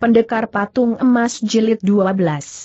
Pendekar Patung Emas Jilid 12 1.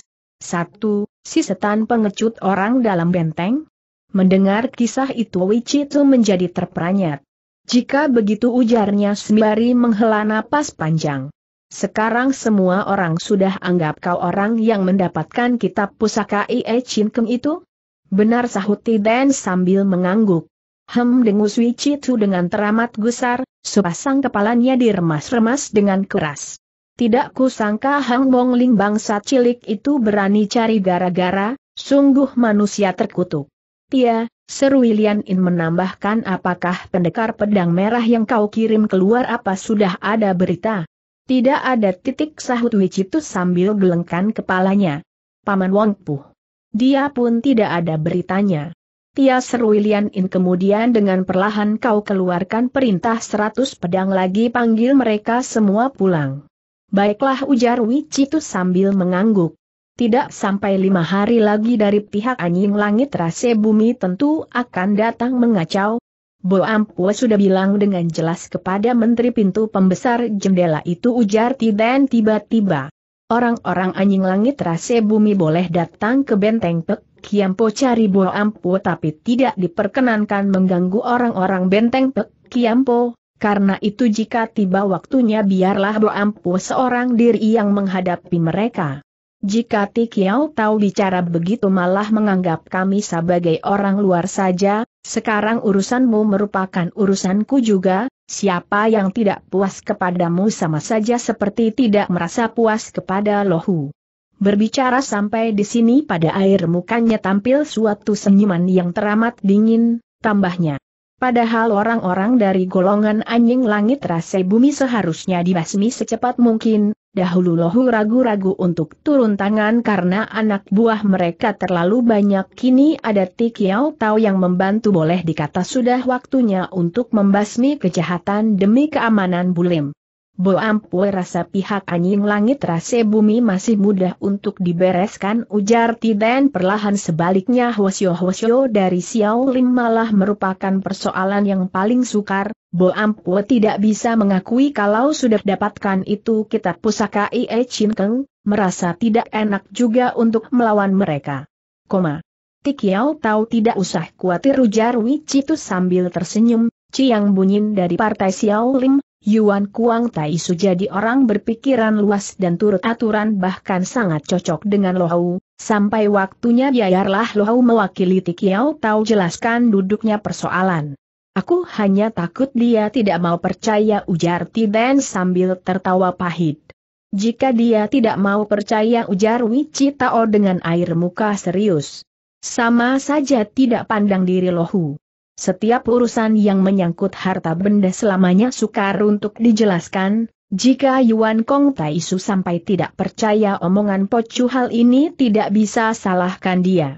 Si setan pengecut orang dalam benteng? Mendengar kisah itu Wichitu menjadi terperanjat. Jika begitu ujarnya sembari menghela napas panjang. Sekarang semua orang sudah anggap kau orang yang mendapatkan kitab pusaka Ie Chin itu? Benar sahut Tiden sambil mengangguk. Hem dengus Wichitu dengan teramat gusar, sepasang kepalanya diremas-remas dengan keras. Tidak kusangka Hang Bong Ling bangsa cilik itu berani cari gara-gara, sungguh manusia terkutuk. Tia, seru Lian In menambahkan apakah pendekar pedang merah yang kau kirim keluar apa sudah ada berita? Tidak ada titik sahut Wicitus sambil gelengkan kepalanya. Paman Wong Puh. Dia pun tidak ada beritanya. Tia seru Lian In kemudian dengan perlahan kau keluarkan perintah seratus pedang lagi panggil mereka semua pulang. Baiklah ujar Wicitus sambil mengangguk. Tidak sampai lima hari lagi dari pihak anjing langit rase bumi tentu akan datang mengacau. Bo Ampua sudah bilang dengan jelas kepada Menteri Pintu Pembesar Jendela itu ujar Tiden tiba-tiba. Orang-orang anjing langit rase bumi boleh datang ke benteng Pek Kiampo cari Bo Ampu tapi tidak diperkenankan mengganggu orang-orang benteng Pek Kiampo, karena itu jika tiba waktunya biarlah Boampu seorang diri yang menghadapi mereka. Jika Tikiao tahu bicara begitu malah menganggap kami sebagai orang luar saja, sekarang urusanmu merupakan urusanku juga, siapa yang tidak puas kepadamu sama saja seperti tidak merasa puas kepada Lohu. Berbicara sampai di sini pada air mukanya tampil suatu senyuman yang teramat dingin, tambahnya. Padahal orang-orang dari golongan anjing langit rase bumi seharusnya dibasmi secepat mungkin, dahulu lohu ragu-ragu untuk turun tangan karena anak buah mereka terlalu banyak kini ada tikiau tau yang membantu boleh dikata sudah waktunya untuk membasmi kejahatan demi keamanan Bulim. Bo rasa pihak anjing langit rasa bumi masih mudah untuk dibereskan ujar Tiden perlahan sebaliknya hwasyo-hwasyo dari Xiao Lim malah merupakan persoalan yang paling sukar, Bo tidak bisa mengakui kalau sudah dapatkan itu kitab pusaka Ie Chin Keng, merasa tidak enak juga untuk melawan mereka. Koma. Tikiao tahu tidak usah khawatir ujar Wichitu sambil tersenyum, Ciang Bunyin dari partai Xiao Lim, Yuan Kuang Tai Su jadi orang berpikiran luas dan turut aturan bahkan sangat cocok dengan Lohau, sampai waktunya biarlah Lohau mewakili Tikiao tahu jelaskan duduknya persoalan. Aku hanya takut dia tidak mau percaya ujar Tiden sambil tertawa pahit. Jika dia tidak mau percaya ujar Wichi Tao dengan air muka serius. Sama saja tidak pandang diri Lohu. Setiap urusan yang menyangkut harta benda selamanya sukar untuk dijelaskan, jika Yuan Kong Taisu sampai tidak percaya omongan Pocu hal ini tidak bisa salahkan dia.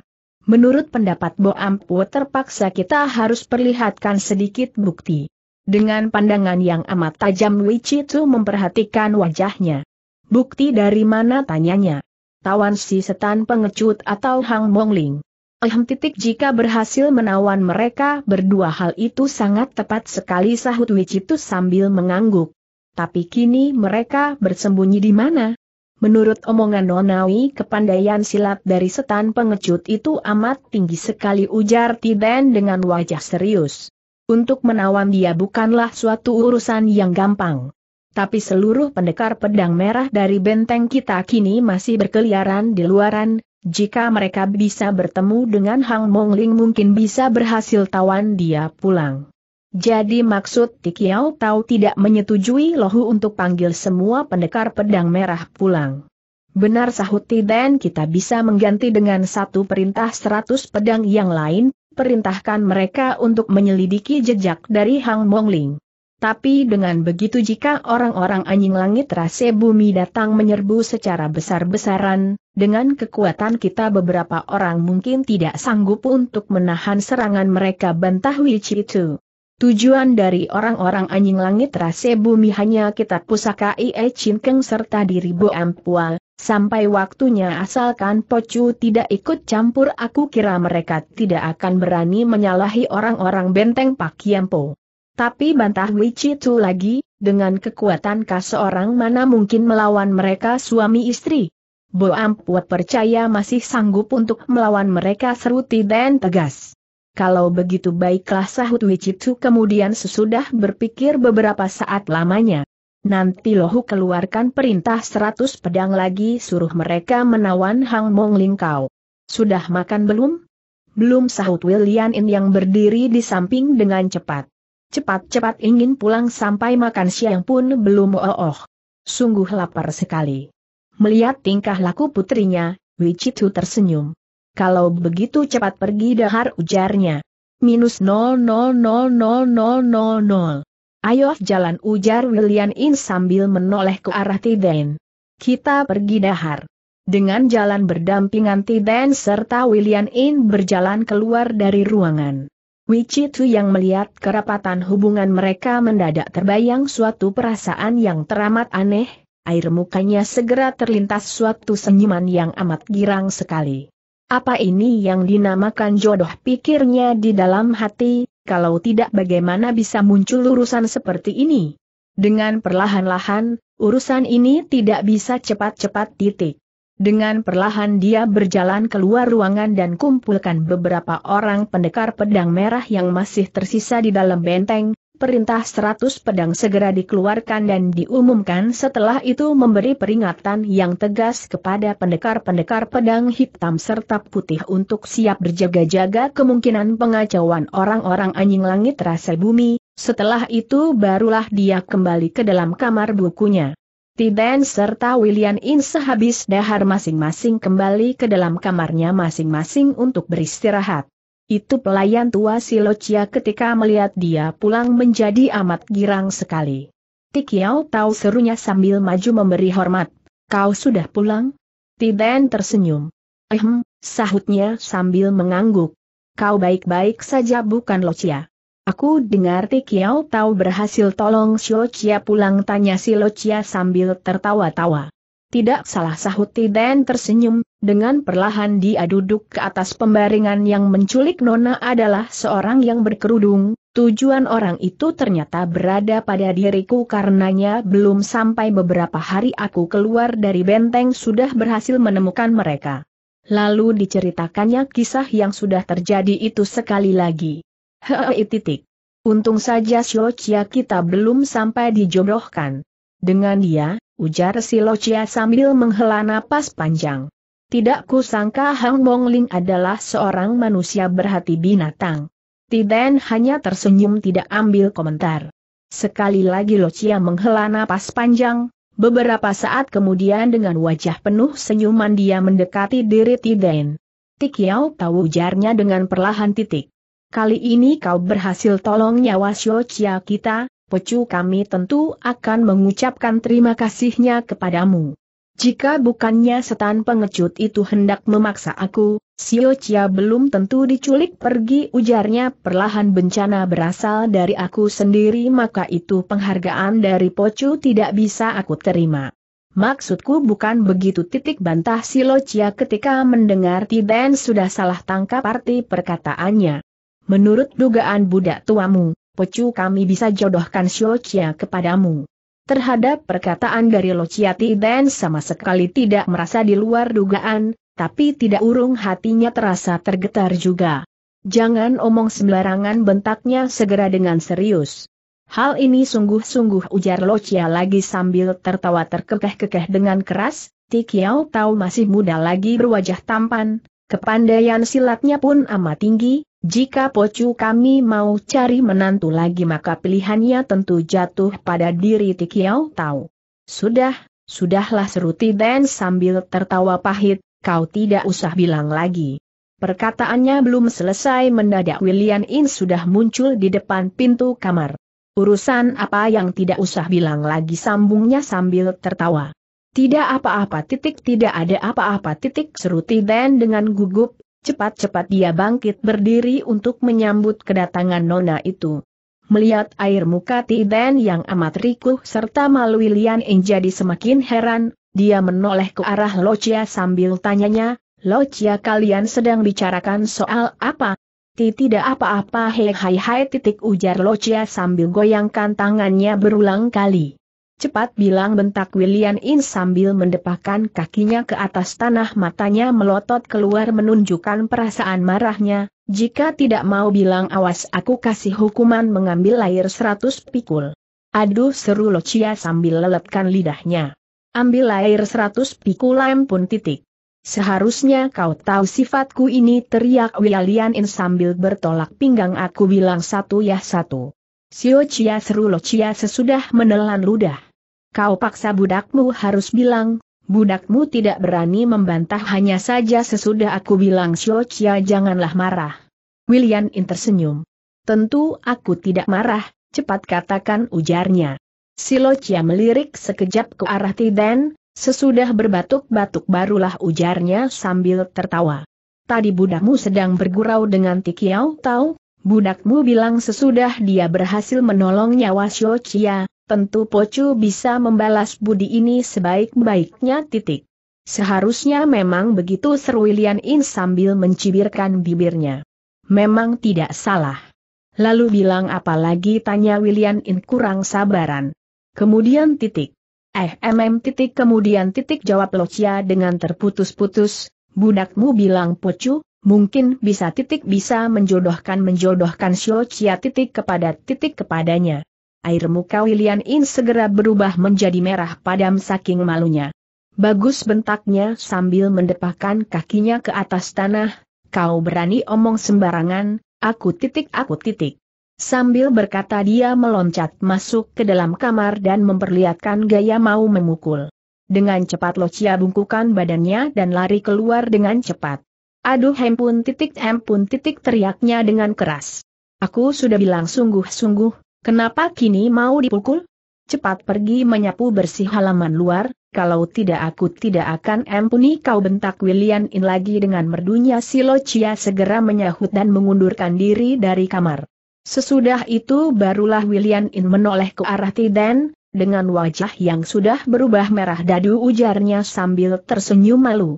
Menurut pendapat Bo Ampu terpaksa kita harus perlihatkan sedikit bukti. Dengan pandangan yang amat tajam Wei Tu memperhatikan wajahnya. Bukti dari mana tanyanya? Tawan si setan pengecut atau Hang Mongling? Ehem titik jika berhasil menawan mereka berdua hal itu sangat tepat sekali sahut Wicitus sambil mengangguk. Tapi kini mereka bersembunyi di mana? Menurut omongan Nonawi kepandaian silat dari setan pengecut itu amat tinggi sekali ujar Tiden dengan wajah serius. Untuk menawan dia bukanlah suatu urusan yang gampang. Tapi seluruh pendekar pedang merah dari benteng kita kini masih berkeliaran di luaran, jika mereka bisa bertemu dengan Hang Mong Ling, mungkin bisa berhasil tawan dia pulang. Jadi maksud Tikiao Tau tidak menyetujui Lohu untuk panggil semua pendekar pedang merah pulang. Benar sahut Tiden kita bisa mengganti dengan satu perintah seratus pedang yang lain, perintahkan mereka untuk menyelidiki jejak dari Hang Mong Ling. Tapi dengan begitu jika orang-orang anjing langit rase bumi datang menyerbu secara besar-besaran, dengan kekuatan kita beberapa orang mungkin tidak sanggup untuk menahan serangan mereka bantah Wichi itu. Tujuan dari orang-orang anjing langit rase bumi hanya kita pusaka Ie Chin serta diri Bo Ampua, sampai waktunya asalkan Pocu tidak ikut campur aku kira mereka tidak akan berani menyalahi orang-orang benteng Pak Yampo. Tapi bantah Wicitu lagi, dengan kekuatan khas seorang mana mungkin melawan mereka suami istri. Bo Ampuat percaya masih sanggup untuk melawan mereka seruti dan tegas. Kalau begitu baiklah sahut Wicitu kemudian sesudah berpikir beberapa saat lamanya. Nanti Lohu keluarkan perintah seratus pedang lagi suruh mereka menawan Hang Mong Lingkau. Sudah makan belum? Belum sahut William yang berdiri di samping dengan cepat cepat-cepat ingin pulang sampai makan siang pun belum oh, oh. Sungguh lapar sekali. Melihat tingkah laku putrinya, Wichitu tersenyum. Kalau begitu cepat pergi dahar ujarnya. Minus 000000. Ayo jalan ujar William In sambil menoleh ke arah Tiden. Kita pergi dahar. Dengan jalan berdampingan Tiden serta William In berjalan keluar dari ruangan. Wicitu yang melihat kerapatan hubungan mereka mendadak terbayang suatu perasaan yang teramat aneh, air mukanya segera terlintas suatu senyuman yang amat girang sekali. Apa ini yang dinamakan jodoh pikirnya di dalam hati, kalau tidak bagaimana bisa muncul urusan seperti ini? Dengan perlahan-lahan, urusan ini tidak bisa cepat-cepat titik. Dengan perlahan dia berjalan keluar ruangan dan kumpulkan beberapa orang pendekar pedang merah yang masih tersisa di dalam benteng, perintah seratus pedang segera dikeluarkan dan diumumkan setelah itu memberi peringatan yang tegas kepada pendekar-pendekar pedang hitam serta putih untuk siap berjaga-jaga kemungkinan pengacauan orang-orang anjing langit rasa bumi, setelah itu barulah dia kembali ke dalam kamar bukunya. Tiben serta William In sehabis dahar masing-masing kembali ke dalam kamarnya masing-masing untuk beristirahat. Itu pelayan tua si Locia ketika melihat dia pulang menjadi amat girang sekali. Tikiao tahu serunya sambil maju memberi hormat. Kau sudah pulang? Tiben tersenyum. Ehem, sahutnya sambil mengangguk. Kau baik-baik saja bukan Locia. Aku dengar Tikiao tahu berhasil tolong Chia pulang tanya si Chia sambil tertawa-tawa. Tidak salah sahut Tiden tersenyum, dengan perlahan dia duduk ke atas pembaringan yang menculik Nona adalah seorang yang berkerudung, tujuan orang itu ternyata berada pada diriku karenanya belum sampai beberapa hari aku keluar dari benteng sudah berhasil menemukan mereka. Lalu diceritakannya kisah yang sudah terjadi itu sekali lagi. Hei titik. Untung saja Si Locia kita belum sampai dijodohkan. Dengan dia, ujar Si Locia sambil menghela napas panjang. Tidak kusangka Hang Mongling adalah seorang manusia berhati binatang. Tiden hanya tersenyum tidak ambil komentar. Sekali lagi Locia menghela napas panjang, beberapa saat kemudian dengan wajah penuh senyuman dia mendekati diri Tiden. Tikiau tahu ujarnya dengan perlahan titik. Kali ini kau berhasil tolong nyawa Xiaoqia kita, Pecu kami tentu akan mengucapkan terima kasihnya kepadamu. Jika bukannya setan pengecut itu hendak memaksa aku, Sio Chia belum tentu diculik pergi ujarnya perlahan bencana berasal dari aku sendiri maka itu penghargaan dari Pocu tidak bisa aku terima. Maksudku bukan begitu titik bantah Silo Chia ketika mendengar Tiden sudah salah tangkap arti perkataannya. Menurut dugaan budak tuamu, pecu kami bisa jodohkan Siocia kepadamu. Terhadap perkataan dari Lociati Dan sama sekali tidak merasa di luar dugaan, tapi tidak urung hatinya terasa tergetar juga. Jangan omong sembarangan bentaknya segera dengan serius. Hal ini sungguh-sungguh ujar Locia lagi sambil tertawa terkekeh-kekeh dengan keras, Tikiao tahu masih muda lagi berwajah tampan, kepandaian silatnya pun amat tinggi, jika pocu kami mau cari menantu lagi maka pilihannya tentu jatuh pada diri Tikiau Tau. Sudah, sudahlah seru Tiden sambil tertawa pahit, kau tidak usah bilang lagi. Perkataannya belum selesai mendadak William In sudah muncul di depan pintu kamar. Urusan apa yang tidak usah bilang lagi sambungnya sambil tertawa. Tidak apa-apa titik tidak ada apa-apa titik seruti dan dengan gugup, Cepat-cepat dia bangkit berdiri untuk menyambut kedatangan Nona itu. Melihat air muka Tiden yang amat rikuh serta malu Lilian Eng jadi semakin heran, dia menoleh ke arah Locia sambil tanyanya, Locia kalian sedang bicarakan soal apa? Ti tidak apa-apa hei hai hai titik ujar Locia sambil goyangkan tangannya berulang kali. Cepat bilang bentak William In sambil mendepahkan kakinya ke atas tanah matanya melotot keluar menunjukkan perasaan marahnya, jika tidak mau bilang awas aku kasih hukuman mengambil air seratus pikul. Aduh seru Locia sambil leletkan lidahnya. Ambil air seratus pikul lem pun titik. Seharusnya kau tahu sifatku ini teriak William In sambil bertolak pinggang aku bilang satu ya satu. Siocia seru Locia sesudah menelan ludah. Kau paksa budakmu harus bilang, budakmu tidak berani membantah hanya saja sesudah aku bilang Xiochia janganlah marah. William In tersenyum. Tentu aku tidak marah, cepat katakan ujarnya. Silocia melirik sekejap ke arah Tiden, sesudah berbatuk-batuk barulah ujarnya sambil tertawa. Tadi budakmu sedang bergurau dengan Tikiau tahu, budakmu bilang sesudah dia berhasil menolong nyawa Xiochia, tentu Pocu bisa membalas budi ini sebaik-baiknya titik. Seharusnya memang begitu seru Lian In sambil mencibirkan bibirnya. Memang tidak salah. Lalu bilang apalagi tanya William In kurang sabaran. Kemudian titik. Eh mm titik kemudian titik jawab Locia dengan terputus-putus, budakmu bilang Pocu, mungkin bisa titik bisa menjodohkan menjodohkan Siocia titik kepada titik kepadanya air muka William In segera berubah menjadi merah padam saking malunya. Bagus bentaknya sambil mendepakan kakinya ke atas tanah, kau berani omong sembarangan, aku titik aku titik. Sambil berkata dia meloncat masuk ke dalam kamar dan memperlihatkan gaya mau memukul. Dengan cepat Locia bungkukan badannya dan lari keluar dengan cepat. Aduh hempun titik hempun titik teriaknya dengan keras. Aku sudah bilang sungguh-sungguh, Kenapa kini mau dipukul? Cepat pergi menyapu bersih halaman luar, kalau tidak aku tidak akan ampuni kau bentak William In lagi dengan merdunya Chia segera menyahut dan mengundurkan diri dari kamar. Sesudah itu barulah William In menoleh ke arah Tiden, dengan wajah yang sudah berubah merah dadu ujarnya sambil tersenyum malu.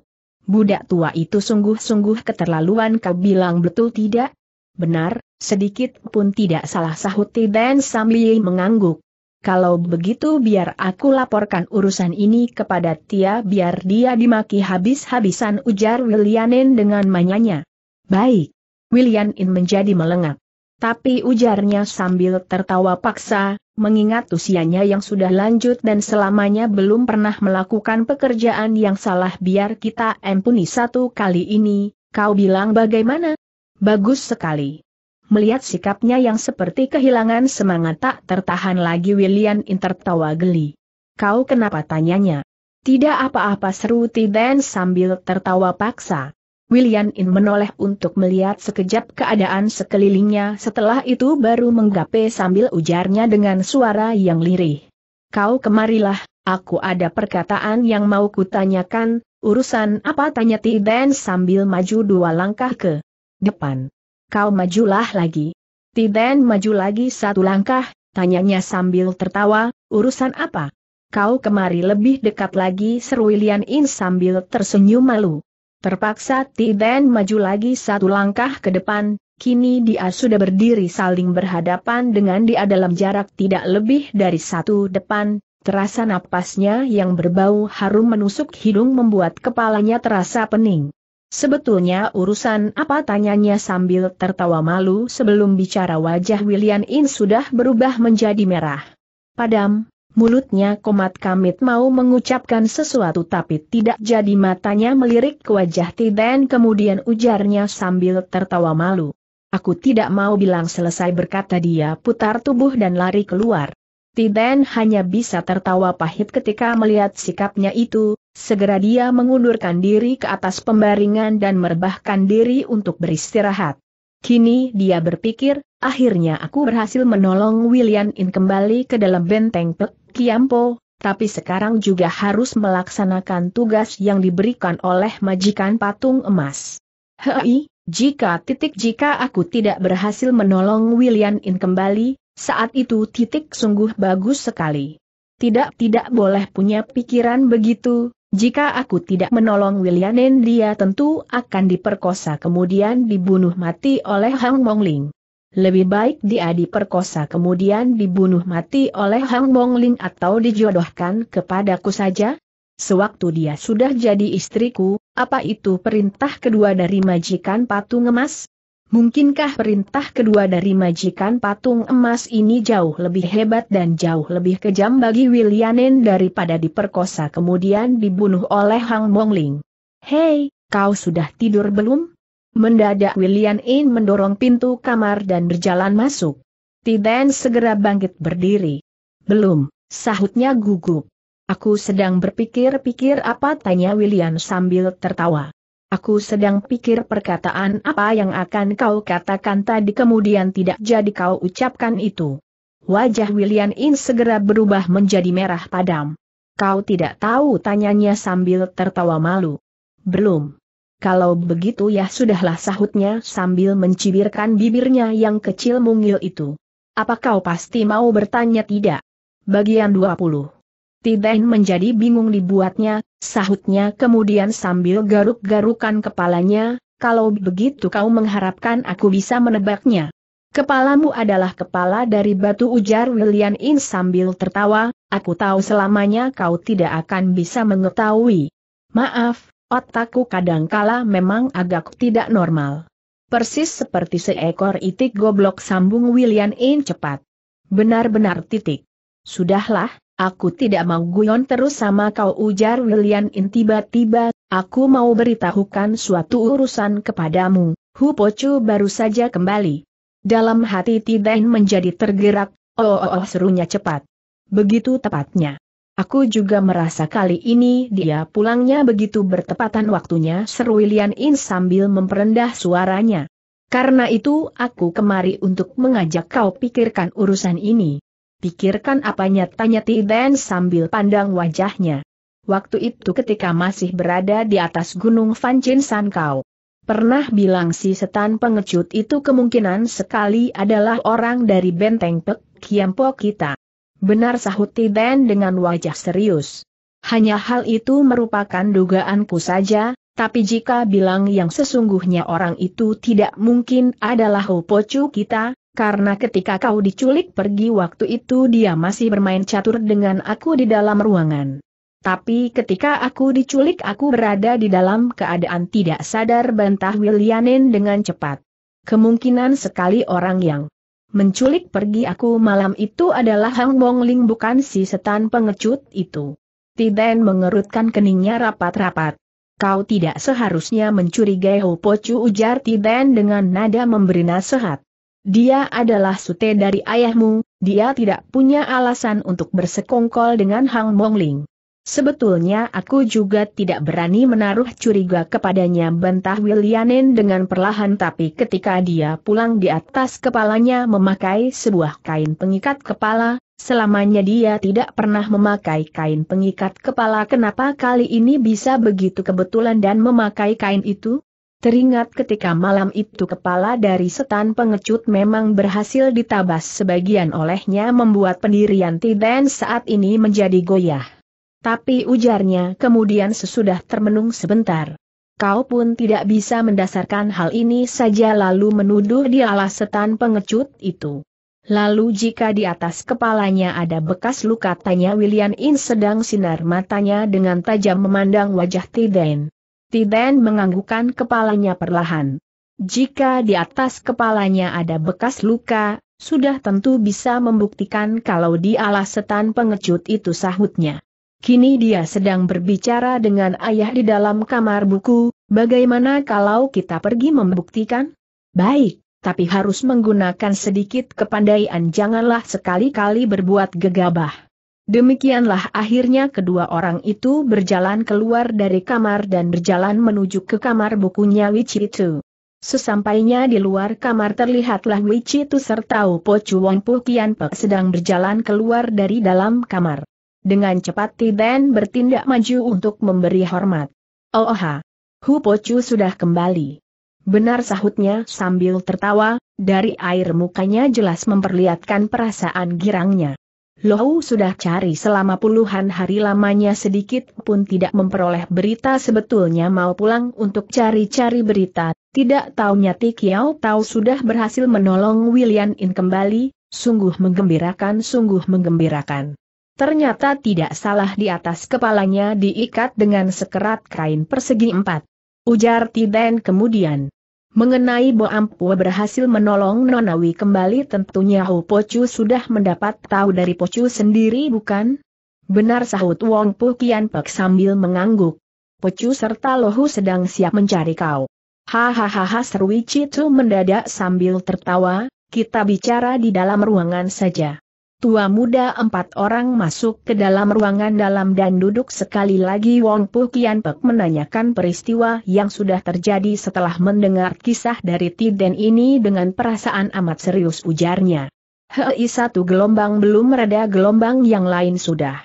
Budak tua itu sungguh-sungguh keterlaluan kau bilang betul tidak? Benar, sedikit pun tidak salah sahut dan Samli mengangguk. Kalau begitu biar aku laporkan urusan ini kepada Tia biar dia dimaki habis-habisan ujar Willianin dengan manyanya. Baik. Willianin menjadi melengak. Tapi ujarnya sambil tertawa paksa, mengingat usianya yang sudah lanjut dan selamanya belum pernah melakukan pekerjaan yang salah biar kita ampuni satu kali ini, kau bilang bagaimana? Bagus sekali. Melihat sikapnya yang seperti kehilangan semangat tak tertahan lagi William tertawa geli. Kau kenapa tanyanya? Tidak apa-apa seru Tiden sambil tertawa paksa. William In menoleh untuk melihat sekejap keadaan sekelilingnya setelah itu baru menggapai sambil ujarnya dengan suara yang lirih. Kau kemarilah, aku ada perkataan yang mau kutanyakan, urusan apa tanya Tiden sambil maju dua langkah ke depan. Kau majulah lagi. Tiden maju lagi satu langkah, tanyanya sambil tertawa, urusan apa? Kau kemari lebih dekat lagi seru Lian In sambil tersenyum malu. Terpaksa Tiden maju lagi satu langkah ke depan, kini dia sudah berdiri saling berhadapan dengan dia dalam jarak tidak lebih dari satu depan, Terasa napasnya yang berbau harum menusuk hidung membuat kepalanya terasa pening. Sebetulnya urusan apa tanyanya sambil tertawa malu sebelum bicara wajah William In sudah berubah menjadi merah. Padam, mulutnya komat kamit mau mengucapkan sesuatu tapi tidak jadi matanya melirik ke wajah Tiden kemudian ujarnya sambil tertawa malu. Aku tidak mau bilang selesai berkata dia putar tubuh dan lari keluar. Tiden hanya bisa tertawa pahit ketika melihat sikapnya itu, Segera dia mengundurkan diri ke atas pembaringan dan merebahkan diri untuk beristirahat. Kini dia berpikir, akhirnya aku berhasil menolong William In kembali ke dalam benteng Pek Kiampo, tapi sekarang juga harus melaksanakan tugas yang diberikan oleh majikan patung emas. Hei, jika titik jika aku tidak berhasil menolong William In kembali, saat itu titik sungguh bagus sekali. Tidak tidak boleh punya pikiran begitu, jika aku tidak menolong Wilianen dia tentu akan diperkosa kemudian dibunuh mati oleh Hang Mongling. Lebih baik dia diperkosa kemudian dibunuh mati oleh Hang Mongling atau dijodohkan kepadaku saja? Sewaktu dia sudah jadi istriku, apa itu perintah kedua dari majikan patung emas? Mungkinkah perintah kedua dari majikan patung emas ini jauh lebih hebat dan jauh lebih kejam bagi Williamin daripada diperkosa kemudian dibunuh oleh Hang Mongling? Hei, kau sudah tidur belum? Mendadak Williamin mendorong pintu kamar dan berjalan masuk. Tiden segera bangkit berdiri. Belum, sahutnya gugup. Aku sedang berpikir-pikir apa tanya William sambil tertawa. Aku sedang pikir perkataan apa yang akan kau katakan tadi kemudian tidak jadi kau ucapkan itu. Wajah William In segera berubah menjadi merah padam. Kau tidak tahu tanyanya sambil tertawa malu. Belum. Kalau begitu ya sudahlah sahutnya sambil mencibirkan bibirnya yang kecil mungil itu. Apa kau pasti mau bertanya tidak? Bagian 20 Tiden menjadi bingung dibuatnya, sahutnya kemudian sambil garuk-garukan kepalanya, kalau begitu kau mengharapkan aku bisa menebaknya. Kepalamu adalah kepala dari batu ujar William In sambil tertawa, aku tahu selamanya kau tidak akan bisa mengetahui. Maaf, otakku kadangkala memang agak tidak normal. Persis seperti seekor itik goblok sambung William In cepat. Benar-benar titik. Sudahlah, Aku tidak mau guyon terus sama kau ujar William In tiba-tiba, aku mau beritahukan suatu urusan kepadamu, Hu Pocu baru saja kembali. Dalam hati Tidain menjadi tergerak, oh, oh, oh serunya cepat. Begitu tepatnya. Aku juga merasa kali ini dia pulangnya begitu bertepatan waktunya seru William In sambil memperendah suaranya. Karena itu aku kemari untuk mengajak kau pikirkan urusan ini. Pikirkan apanya tanya Tiden sambil pandang wajahnya. Waktu itu ketika masih berada di atas gunung San Sankau. Pernah bilang si setan pengecut itu kemungkinan sekali adalah orang dari benteng Pek Kiampo kita. Benar sahut Tiden dengan wajah serius. Hanya hal itu merupakan dugaanku saja, tapi jika bilang yang sesungguhnya orang itu tidak mungkin adalah Hopocu kita, karena ketika kau diculik pergi waktu itu dia masih bermain catur dengan aku di dalam ruangan. Tapi ketika aku diculik aku berada di dalam keadaan tidak sadar bantah Willianin dengan cepat. Kemungkinan sekali orang yang menculik pergi aku malam itu adalah Hang Bongling bukan si setan pengecut itu. Tiden mengerutkan keningnya rapat-rapat. Kau tidak seharusnya mencurigai Ho Pochu. ujar Tiden dengan nada memberi nasihat. Dia adalah sute dari ayahmu, dia tidak punya alasan untuk bersekongkol dengan Hang Mongling. Sebetulnya aku juga tidak berani menaruh curiga kepadanya Bentah Willianen dengan perlahan tapi ketika dia pulang di atas kepalanya memakai sebuah kain pengikat kepala, selamanya dia tidak pernah memakai kain pengikat kepala kenapa kali ini bisa begitu kebetulan dan memakai kain itu? Teringat ketika malam itu kepala dari setan pengecut memang berhasil ditabas sebagian olehnya membuat pendirian Tiden saat ini menjadi goyah. Tapi ujarnya kemudian sesudah termenung sebentar. Kau pun tidak bisa mendasarkan hal ini saja lalu menuduh di alas setan pengecut itu. Lalu jika di atas kepalanya ada bekas luka tanya William In sedang sinar matanya dengan tajam memandang wajah Tiden. Tiden menganggukkan kepalanya perlahan. Jika di atas kepalanya ada bekas luka, sudah tentu bisa membuktikan kalau dialah setan pengecut itu sahutnya. Kini dia sedang berbicara dengan ayah di dalam kamar buku, bagaimana kalau kita pergi membuktikan? Baik, tapi harus menggunakan sedikit kepandaian janganlah sekali-kali berbuat gegabah. Demikianlah akhirnya kedua orang itu berjalan keluar dari kamar dan berjalan menuju ke kamar bukunya Wichitu. Sesampainya di luar kamar terlihatlah Wichitu serta Upo Chuan Pu Kian Pek sedang berjalan keluar dari dalam kamar. Dengan cepat Tiden bertindak maju untuk memberi hormat. Oh, oh ha! Po Chu sudah kembali. Benar sahutnya sambil tertawa, dari air mukanya jelas memperlihatkan perasaan girangnya. Lohu sudah cari selama puluhan hari lamanya sedikit pun tidak memperoleh berita sebetulnya mau pulang untuk cari-cari berita, tidak tahu taunya Tikiao tahu sudah berhasil menolong William In kembali, sungguh menggembirakan sungguh menggembirakan. Ternyata tidak salah di atas kepalanya diikat dengan sekerat kain persegi empat. Ujar Tiden kemudian. Mengenai Boampua berhasil menolong Nonawi kembali tentunya Ho Pocu sudah mendapat tahu dari Pocu sendiri bukan? Benar sahut Wong Pu Kian Pek sambil mengangguk. Pocu serta Lohu sedang siap mencari kau. Hahaha seru tuh mendadak sambil tertawa, kita bicara di dalam ruangan saja tua muda empat orang masuk ke dalam ruangan dalam dan duduk sekali lagi Wong Pu Kian Pek menanyakan peristiwa yang sudah terjadi setelah mendengar kisah dari Tiden ini dengan perasaan amat serius ujarnya. Hei satu gelombang belum mereda gelombang yang lain sudah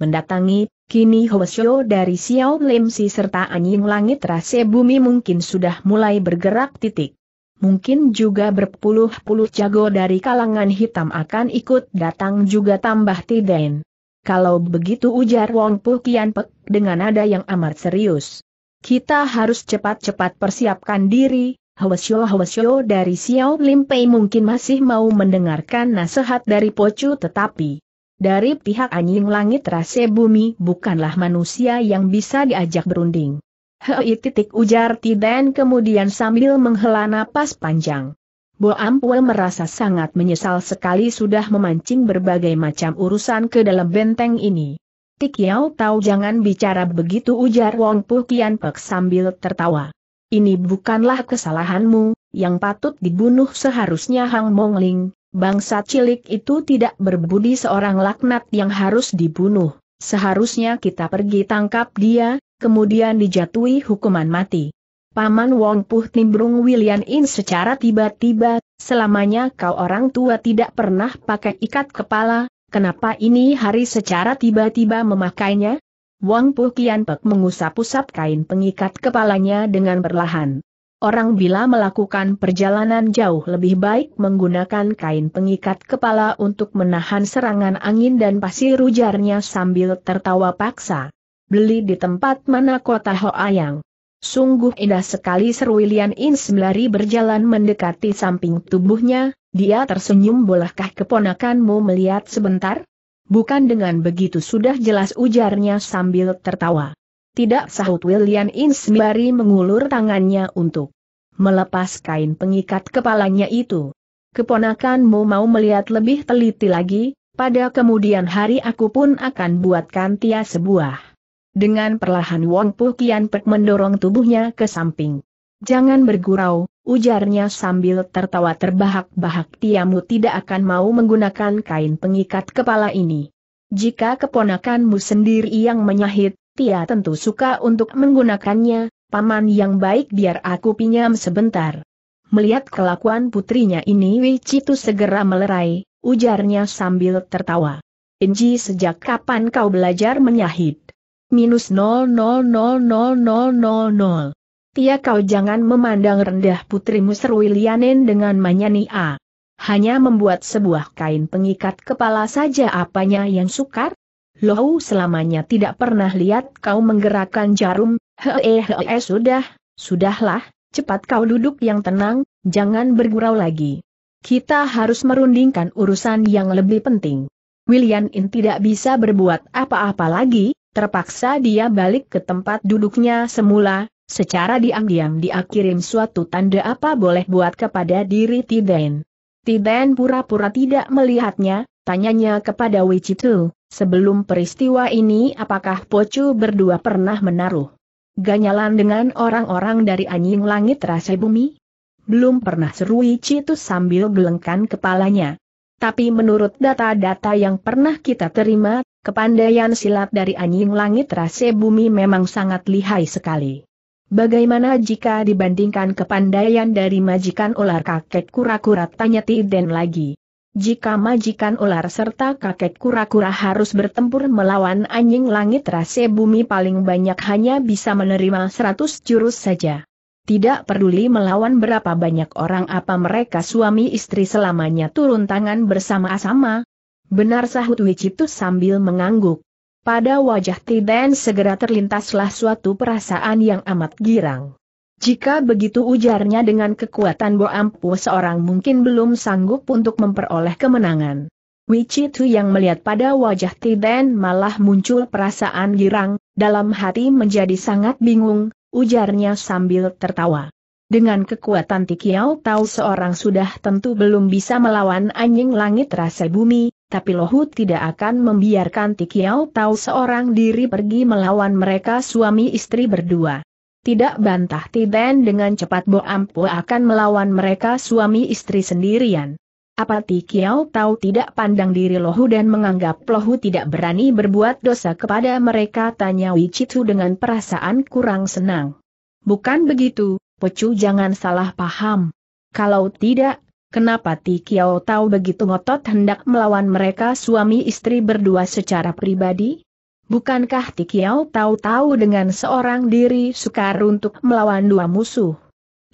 mendatangi, kini Hoesyo dari Xiao Lim Si serta anjing langit rase bumi mungkin sudah mulai bergerak titik mungkin juga berpuluh-puluh jago dari kalangan hitam akan ikut datang juga tambah Tiden. Kalau begitu ujar Wong Pu Kian Pek dengan nada yang amat serius. Kita harus cepat-cepat persiapkan diri, Hwesyo Hwesyo dari Xiao Pei mungkin masih mau mendengarkan nasihat dari Pocu tetapi dari pihak anjing langit rase bumi bukanlah manusia yang bisa diajak berunding. Hei titik ujar Tiden kemudian sambil menghela napas panjang. Bo Ampue merasa sangat menyesal sekali sudah memancing berbagai macam urusan ke dalam benteng ini. Tik Yau tahu jangan bicara begitu ujar Wong Pu Kian Pek sambil tertawa. Ini bukanlah kesalahanmu, yang patut dibunuh seharusnya Hang Mong Ling, bangsa cilik itu tidak berbudi seorang laknat yang harus dibunuh. Seharusnya kita pergi tangkap dia, kemudian dijatuhi hukuman mati. Paman Wong Puh nimbrung William In secara tiba-tiba, selamanya kau orang tua tidak pernah pakai ikat kepala, kenapa ini hari secara tiba-tiba memakainya? Wong Puh Kian Pek mengusap-usap kain pengikat kepalanya dengan perlahan. Orang bila melakukan perjalanan jauh lebih baik menggunakan kain pengikat kepala untuk menahan serangan angin dan pasir ujarnya sambil tertawa paksa. Beli di tempat mana kota Hoayang. Sungguh indah sekali seru Lian In Semlari berjalan mendekati samping tubuhnya, dia tersenyum bolehkah keponakanmu melihat sebentar? Bukan dengan begitu sudah jelas ujarnya sambil tertawa. Tidak sahut William Insbari mengulur tangannya untuk melepas kain pengikat kepalanya itu. Keponakanmu mau melihat lebih teliti lagi, pada kemudian hari aku pun akan buatkan tia sebuah. Dengan perlahan Wong Puh Kian Pek mendorong tubuhnya ke samping. Jangan bergurau, ujarnya sambil tertawa terbahak-bahak tiamu tidak akan mau menggunakan kain pengikat kepala ini. Jika keponakanmu sendiri yang menyahit, Tia tentu suka untuk menggunakannya, Paman yang baik biar aku pinjam sebentar. Melihat kelakuan putrinya ini Wicitu segera melerai, ujarnya sambil tertawa. Inji sejak kapan kau belajar menyahit? Minus nol. Tia kau jangan memandang rendah putrimu seru Lianen dengan manyani A. Hanya membuat sebuah kain pengikat kepala saja apanya yang sukar? Lohu selamanya tidak pernah lihat kau menggerakkan jarum, Hehehe sudah, sudahlah, cepat kau duduk yang tenang, jangan bergurau lagi. Kita harus merundingkan urusan yang lebih penting. William In tidak bisa berbuat apa-apa lagi, terpaksa dia balik ke tempat duduknya semula, secara diam-diam dia kirim suatu tanda apa boleh buat kepada diri Tiden. Tiden pura-pura tidak melihatnya, tanyanya kepada Wichitu, sebelum peristiwa ini apakah Pocu berdua pernah menaruh Ganyalan dengan orang-orang dari anjing langit rasa bumi? Belum pernah seru Citus sambil gelengkan kepalanya. Tapi menurut data-data yang pernah kita terima, kepandaian silat dari anjing langit rasa bumi memang sangat lihai sekali. Bagaimana jika dibandingkan kepandaian dari majikan ular kakek kura-kura tanya Tiden lagi? Jika majikan ular serta kakek kura-kura harus bertempur melawan anjing langit rase bumi paling banyak hanya bisa menerima 100 jurus saja. Tidak peduli melawan berapa banyak orang apa mereka suami istri selamanya turun tangan bersama-sama. Benar sahut Wicitus sambil mengangguk. Pada wajah Tiden segera terlintaslah suatu perasaan yang amat girang. Jika begitu ujarnya dengan kekuatan boampu seorang mungkin belum sanggup untuk memperoleh kemenangan. Wichitu yang melihat pada wajah Tiden malah muncul perasaan girang, dalam hati menjadi sangat bingung, ujarnya sambil tertawa. Dengan kekuatan Tikiao tahu seorang sudah tentu belum bisa melawan anjing langit rasa bumi, tapi Lohu tidak akan membiarkan Tikiao tahu seorang diri pergi melawan mereka suami istri berdua. Tidak bantah Tiden dengan cepat Bo Ampu akan melawan mereka suami istri sendirian. Apa Kiao tahu tidak pandang diri Lohu dan menganggap Lohu tidak berani berbuat dosa kepada mereka tanya Wicitu dengan perasaan kurang senang. Bukan begitu, Pocu jangan salah paham. Kalau tidak, kenapa Ti tahu begitu ngotot hendak melawan mereka suami istri berdua secara pribadi? Bukankah Tikiau tahu-tahu dengan seorang diri sukar untuk melawan dua musuh?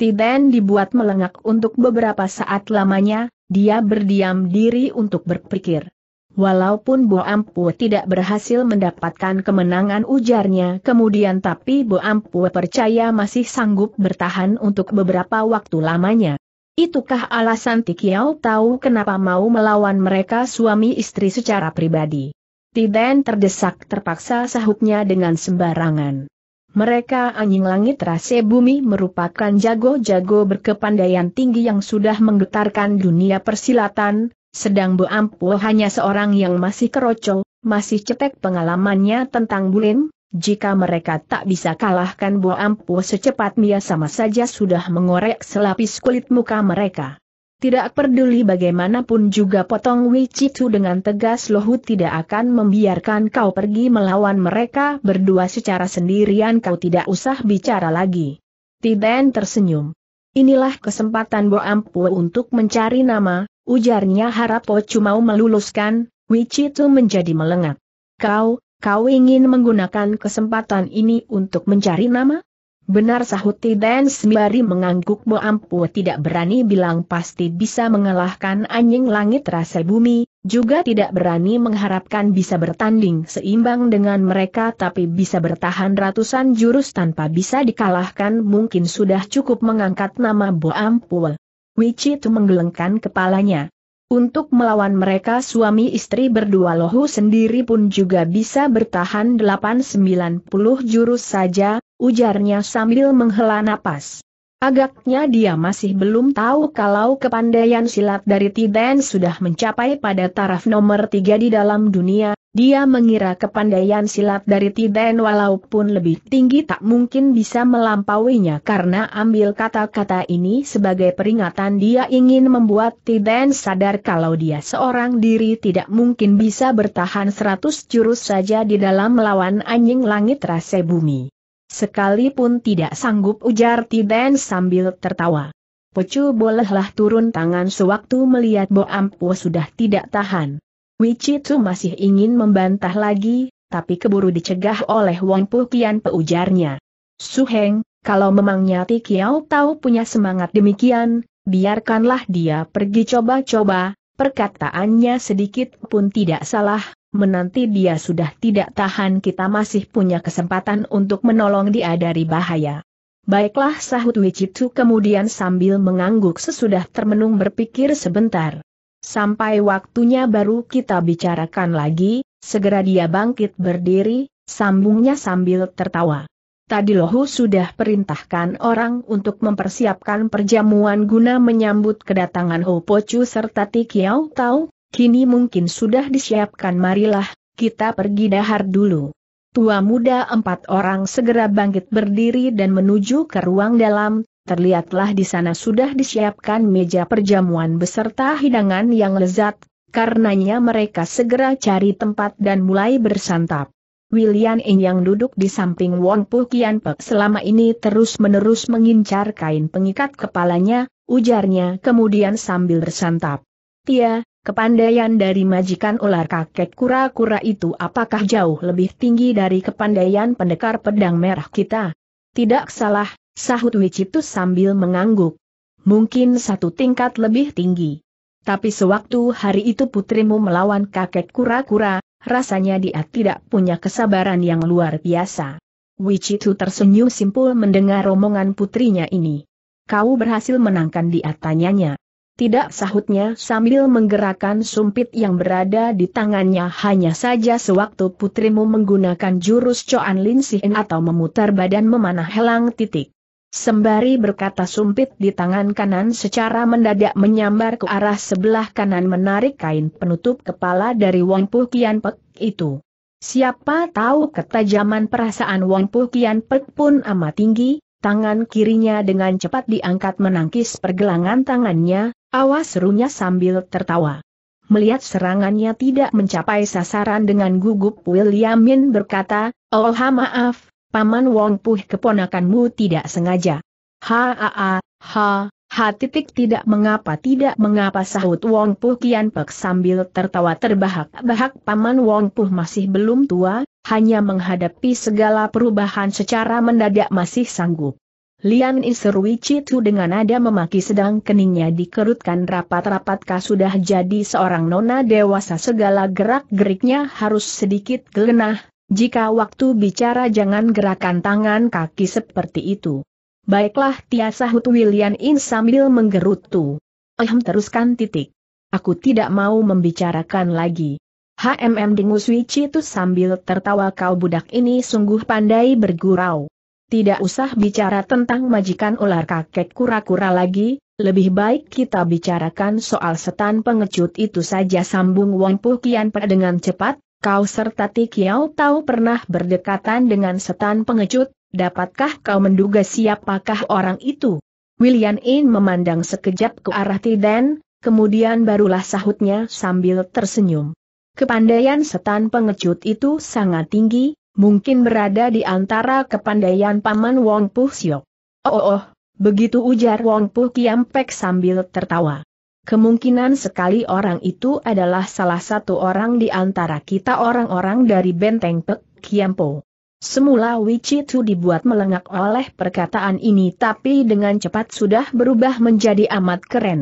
Tiden dibuat melengak untuk beberapa saat lamanya, dia berdiam diri untuk berpikir. Walaupun Bo Ampu tidak berhasil mendapatkan kemenangan ujarnya kemudian tapi Bo Ampu percaya masih sanggup bertahan untuk beberapa waktu lamanya. Itukah alasan Tikiau tahu kenapa mau melawan mereka suami istri secara pribadi. Tiden terdesak terpaksa sahutnya dengan sembarangan. Mereka anjing langit rase bumi merupakan jago-jago berkepandaian tinggi yang sudah menggetarkan dunia persilatan, sedang Bu Ampuo hanya seorang yang masih keroco, masih cetek pengalamannya tentang bulin, jika mereka tak bisa kalahkan Bu Ampuo secepat Mia, sama saja sudah mengorek selapis kulit muka mereka. Tidak peduli bagaimanapun juga potong Wicitu dengan tegas Lohut tidak akan membiarkan kau pergi melawan mereka berdua secara sendirian kau tidak usah bicara lagi. Tiden tersenyum. Inilah kesempatan Bo Ampu untuk mencari nama, ujarnya harap Pocu mau meluluskan, Wicitu menjadi melengak. Kau, kau ingin menggunakan kesempatan ini untuk mencari nama? Benar sahut Dan Sembari mengangguk Bo Ampu tidak berani bilang pasti bisa mengalahkan anjing langit rasa bumi, juga tidak berani mengharapkan bisa bertanding seimbang dengan mereka tapi bisa bertahan ratusan jurus tanpa bisa dikalahkan mungkin sudah cukup mengangkat nama Bo Ampu. Wici menggelengkan kepalanya. Untuk melawan mereka suami istri berdua lohu sendiri pun juga bisa bertahan 8-90 jurus saja, ujarnya sambil menghela napas. Agaknya dia masih belum tahu kalau kepandaian silat dari Tiden sudah mencapai pada taraf nomor tiga di dalam dunia, dia mengira kepandaian silat dari Tiden walaupun lebih tinggi tak mungkin bisa melampauinya karena ambil kata-kata ini sebagai peringatan dia ingin membuat Tiden sadar kalau dia seorang diri tidak mungkin bisa bertahan seratus jurus saja di dalam melawan anjing langit rase bumi. Sekalipun tidak sanggup ujar Tiden sambil tertawa. Pecu bolehlah turun tangan sewaktu melihat Bo Ampo sudah tidak tahan. Tu masih ingin membantah lagi, tapi keburu dicegah oleh Wang Pu Kian peujarnya. Suheng, kalau memang Ti Kiao tahu punya semangat demikian, biarkanlah dia pergi coba-coba, perkataannya sedikit pun tidak salah, menanti dia sudah tidak tahan kita masih punya kesempatan untuk menolong dia dari bahaya. Baiklah sahut Wicitu kemudian sambil mengangguk sesudah termenung berpikir sebentar. Sampai waktunya baru kita bicarakan lagi, segera dia bangkit berdiri, sambungnya sambil tertawa. Tadi Lohu sudah perintahkan orang untuk mempersiapkan perjamuan guna menyambut kedatangan Ho Pocu serta Tikiao Tau, kini mungkin sudah disiapkan marilah, kita pergi dahar dulu. Tua muda empat orang segera bangkit berdiri dan menuju ke ruang dalam, terlihatlah di sana sudah disiapkan meja perjamuan beserta hidangan yang lezat, karenanya mereka segera cari tempat dan mulai bersantap. William yang duduk di samping Wong Pu Kian Pek selama ini terus-menerus mengincar kain pengikat kepalanya, ujarnya kemudian sambil bersantap. Tia, kepandaian dari majikan ular kakek kura-kura itu apakah jauh lebih tinggi dari kepandaian pendekar pedang merah kita? Tidak salah, Sahut Wicitus sambil mengangguk. Mungkin satu tingkat lebih tinggi. Tapi sewaktu hari itu putrimu melawan kakek kura-kura, rasanya dia tidak punya kesabaran yang luar biasa. Wicitu tersenyum simpul mendengar omongan putrinya ini. Kau berhasil menangkan dia tanyanya. Tidak sahutnya sambil menggerakkan sumpit yang berada di tangannya hanya saja sewaktu putrimu menggunakan jurus Coan Lin atau memutar badan memanah helang titik. Sembari berkata sumpit di tangan kanan secara mendadak menyambar ke arah sebelah kanan menarik kain penutup kepala dari Wong Puh Kian Pek itu. Siapa tahu ketajaman perasaan Wong Puh Kian Pek pun amat tinggi, tangan kirinya dengan cepat diangkat menangkis pergelangan tangannya, awas serunya sambil tertawa. Melihat serangannya tidak mencapai sasaran dengan gugup Williamin berkata, Oh maaf, Paman Wong Puh keponakanmu tidak sengaja. Ha ha ha, ha, ha titik tidak mengapa tidak mengapa sahut Wong Puh Kian Pek sambil tertawa terbahak-bahak Paman Wong Puh masih belum tua, hanya menghadapi segala perubahan secara mendadak masih sanggup. Lian Iserwi Citu dengan nada memaki sedang keningnya dikerutkan rapat-rapat kah sudah jadi seorang nona dewasa segala gerak-geriknya harus sedikit gelenah, jika waktu bicara jangan gerakan tangan kaki seperti itu. Baiklah Tia sahut William In sambil menggerutu. Ehm teruskan titik. Aku tidak mau membicarakan lagi. HMM dengus itu sambil tertawa kau budak ini sungguh pandai bergurau. Tidak usah bicara tentang majikan ular kakek kura-kura lagi, lebih baik kita bicarakan soal setan pengecut itu saja sambung Wong Pu Kian dengan cepat, Kau serta Tikiau tahu pernah berdekatan dengan setan pengecut, dapatkah kau menduga siapakah orang itu? William In memandang sekejap ke arah Tiden, kemudian barulah sahutnya sambil tersenyum. Kepandaian setan pengecut itu sangat tinggi, mungkin berada di antara kepandaian Paman Wong Puh Siok. Oh, oh, oh, begitu ujar Wong Puh Kiampek sambil tertawa. Kemungkinan sekali orang itu adalah salah satu orang di antara kita orang-orang dari benteng Pek Kiampo. Semula Tu dibuat melengak oleh perkataan ini tapi dengan cepat sudah berubah menjadi amat keren.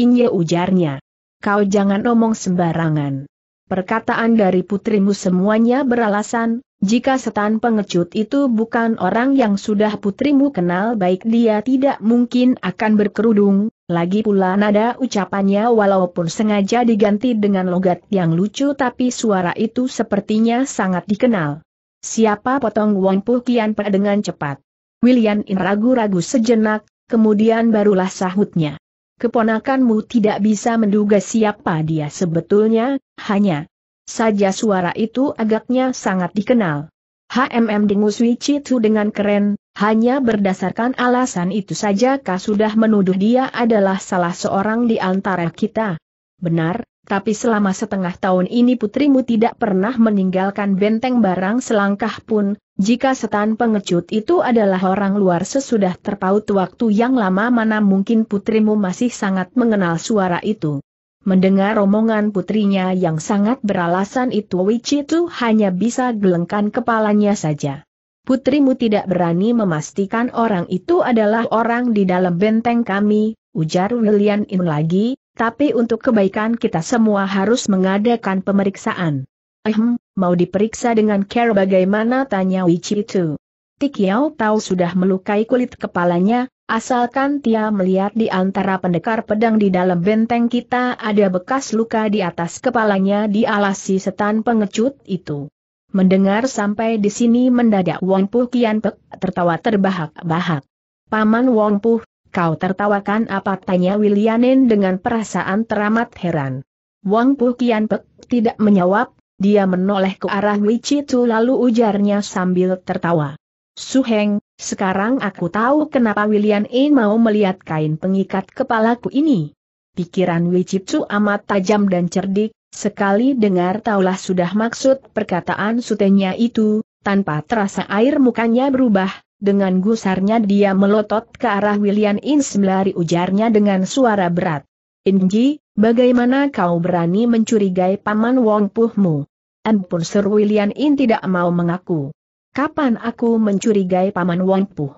Inye ujarnya. Kau jangan omong sembarangan. Perkataan dari putrimu semuanya beralasan, jika setan pengecut itu bukan orang yang sudah putrimu kenal baik dia tidak mungkin akan berkerudung, lagi pula nada ucapannya walaupun sengaja diganti dengan logat yang lucu tapi suara itu sepertinya sangat dikenal. Siapa potong Wampu Kian Pe dengan cepat? William In ragu-ragu sejenak, kemudian barulah sahutnya. Keponakanmu tidak bisa menduga siapa dia sebetulnya, hanya, saja suara itu agaknya sangat dikenal. HMM dengus Wichitu dengan keren, hanya berdasarkan alasan itu saja kah sudah menuduh dia adalah salah seorang di antara kita. Benar, tapi selama setengah tahun ini putrimu tidak pernah meninggalkan benteng barang selangkah pun, jika setan pengecut itu adalah orang luar sesudah terpaut waktu yang lama mana mungkin putrimu masih sangat mengenal suara itu. Mendengar omongan putrinya yang sangat beralasan itu itu hanya bisa gelengkan kepalanya saja. Putrimu tidak berani memastikan orang itu adalah orang di dalam benteng kami, ujar William In lagi, tapi untuk kebaikan kita semua harus mengadakan pemeriksaan. Ehm, mau diperiksa dengan care bagaimana tanya Wichi itu. Tik tahu sudah melukai kulit kepalanya, Asalkan Tia melihat di antara pendekar pedang di dalam benteng kita ada bekas luka di atas kepalanya di alas setan pengecut itu. Mendengar sampai di sini mendadak Wong Puh Kian Pek tertawa terbahak-bahak. Paman Wong Puh, kau tertawakan apa tanya Willianin dengan perasaan teramat heran. Wong Puh Kian Pek tidak menjawab, dia menoleh ke arah Wichitu lalu ujarnya sambil tertawa. Suheng, sekarang aku tahu kenapa William In mau melihat kain pengikat kepalaku ini. Pikiran Wicipcu amat tajam dan cerdik, sekali dengar taulah sudah maksud perkataan sutenya itu, tanpa terasa air mukanya berubah, dengan gusarnya dia melotot ke arah William In sembari ujarnya dengan suara berat. Inji, bagaimana kau berani mencurigai paman Wong Puhmu? Ampun Sir William In tidak mau mengaku kapan aku mencurigai Paman Wongpu?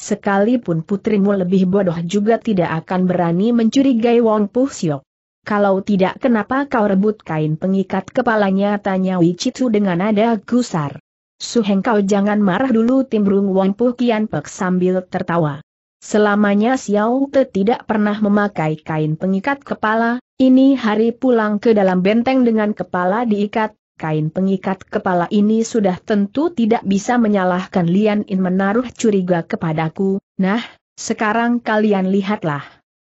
Sekalipun putrimu lebih bodoh juga tidak akan berani mencurigai Wangpu Siok. Kalau tidak kenapa kau rebut kain pengikat kepalanya tanya Wicitu dengan nada gusar. Suheng kau jangan marah dulu timbrung Wangpu Kian Pek sambil tertawa. Selamanya Xiao Te tidak pernah memakai kain pengikat kepala, ini hari pulang ke dalam benteng dengan kepala diikat, kain pengikat kepala ini sudah tentu tidak bisa menyalahkan Lian In menaruh curiga kepadaku, nah, sekarang kalian lihatlah.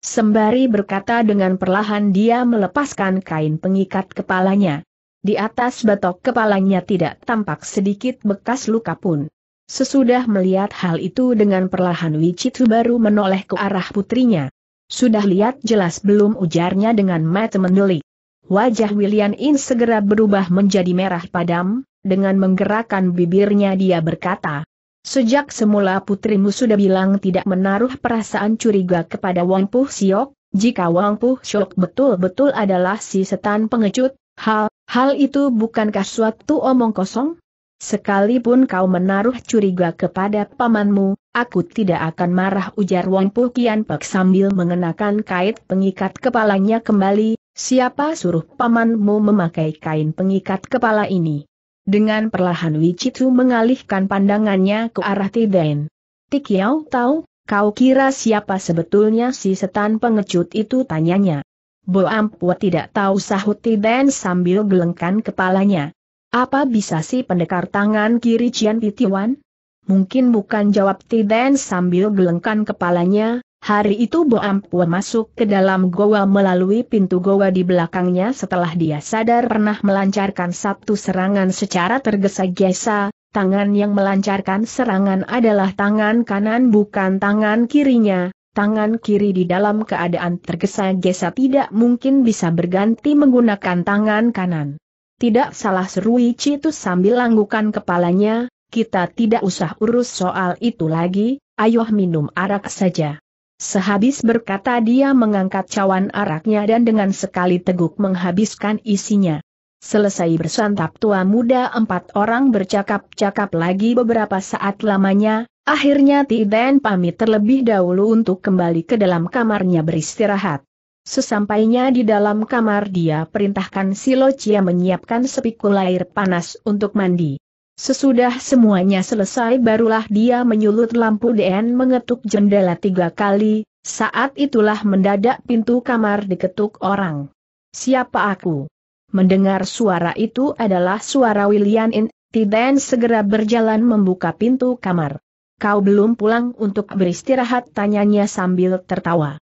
Sembari berkata dengan perlahan dia melepaskan kain pengikat kepalanya. Di atas batok kepalanya tidak tampak sedikit bekas luka pun. Sesudah melihat hal itu dengan perlahan Wicitu baru menoleh ke arah putrinya. Sudah lihat jelas belum ujarnya dengan mata mendelik. Wajah William In segera berubah menjadi merah padam, dengan menggerakkan bibirnya dia berkata. Sejak semula putrimu sudah bilang tidak menaruh perasaan curiga kepada Wang Puh Siok, jika Wang Puh Siok betul-betul adalah si setan pengecut, hal, hal itu bukankah suatu omong kosong? Sekalipun kau menaruh curiga kepada pamanmu, aku tidak akan marah ujar Wang Puh Kian Pek sambil mengenakan kait pengikat kepalanya kembali, Siapa suruh pamanmu memakai kain pengikat kepala ini? Dengan perlahan Wichitu mengalihkan pandangannya ke arah Tiden. Tikiau tahu, kau kira siapa sebetulnya si setan pengecut itu tanyanya. Bo Ampua tidak tahu sahut Tiden sambil gelengkan kepalanya. Apa bisa si pendekar tangan kiri Cian Titiwan? Mungkin bukan jawab Tiden sambil gelengkan kepalanya, Hari itu Boampua masuk ke dalam goa melalui pintu goa di belakangnya setelah dia sadar pernah melancarkan satu serangan secara tergesa-gesa, tangan yang melancarkan serangan adalah tangan kanan bukan tangan kirinya, tangan kiri di dalam keadaan tergesa-gesa tidak mungkin bisa berganti menggunakan tangan kanan. Tidak salah seru itu sambil anggukan kepalanya, kita tidak usah urus soal itu lagi, ayo minum arak saja. Sehabis berkata dia mengangkat cawan araknya dan dengan sekali teguk menghabiskan isinya. Selesai bersantap tua muda empat orang bercakap-cakap lagi beberapa saat lamanya, akhirnya Tiden pamit terlebih dahulu untuk kembali ke dalam kamarnya beristirahat. Sesampainya di dalam kamar dia perintahkan Silocia menyiapkan sepikul air panas untuk mandi. Sesudah semuanya selesai barulah dia menyulut lampu dan mengetuk jendela tiga kali, saat itulah mendadak pintu kamar diketuk orang. Siapa aku? Mendengar suara itu adalah suara William In, Tiden segera berjalan membuka pintu kamar. Kau belum pulang untuk beristirahat tanyanya sambil tertawa.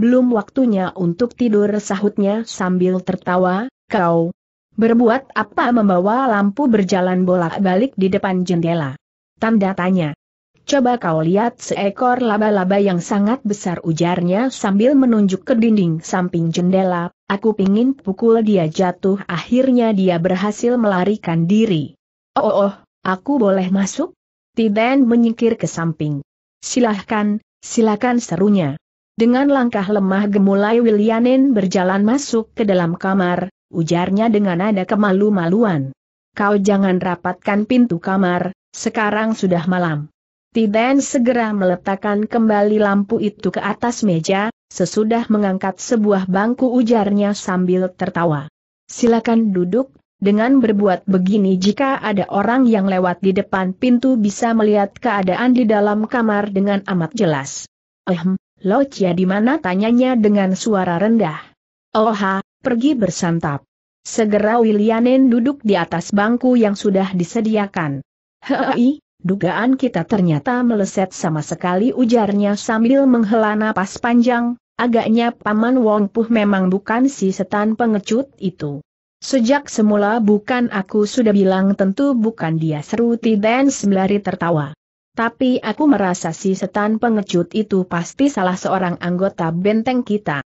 Belum waktunya untuk tidur sahutnya sambil tertawa, kau, Berbuat apa membawa lampu berjalan bolak-balik di depan jendela? Tanda tanya. Coba kau lihat seekor laba-laba yang sangat besar ujarnya sambil menunjuk ke dinding samping jendela, aku pingin pukul dia jatuh akhirnya dia berhasil melarikan diri. Oh oh, oh aku boleh masuk? Tiden menyingkir ke samping. Silahkan, silakan serunya. Dengan langkah lemah gemulai Willianin berjalan masuk ke dalam kamar, ujarnya dengan nada kemalu-maluan. Kau jangan rapatkan pintu kamar, sekarang sudah malam. Tiden segera meletakkan kembali lampu itu ke atas meja, sesudah mengangkat sebuah bangku ujarnya sambil tertawa. Silakan duduk, dengan berbuat begini jika ada orang yang lewat di depan pintu bisa melihat keadaan di dalam kamar dengan amat jelas. Ehm, cia di mana tanyanya dengan suara rendah. Oha, oh pergi bersantap. Segera Wilianen duduk di atas bangku yang sudah disediakan. Hei, dugaan kita ternyata meleset sama sekali ujarnya sambil menghela napas panjang, agaknya Paman Wong Puh memang bukan si setan pengecut itu. Sejak semula bukan aku sudah bilang tentu bukan dia seru dan sembari tertawa. Tapi aku merasa si setan pengecut itu pasti salah seorang anggota benteng kita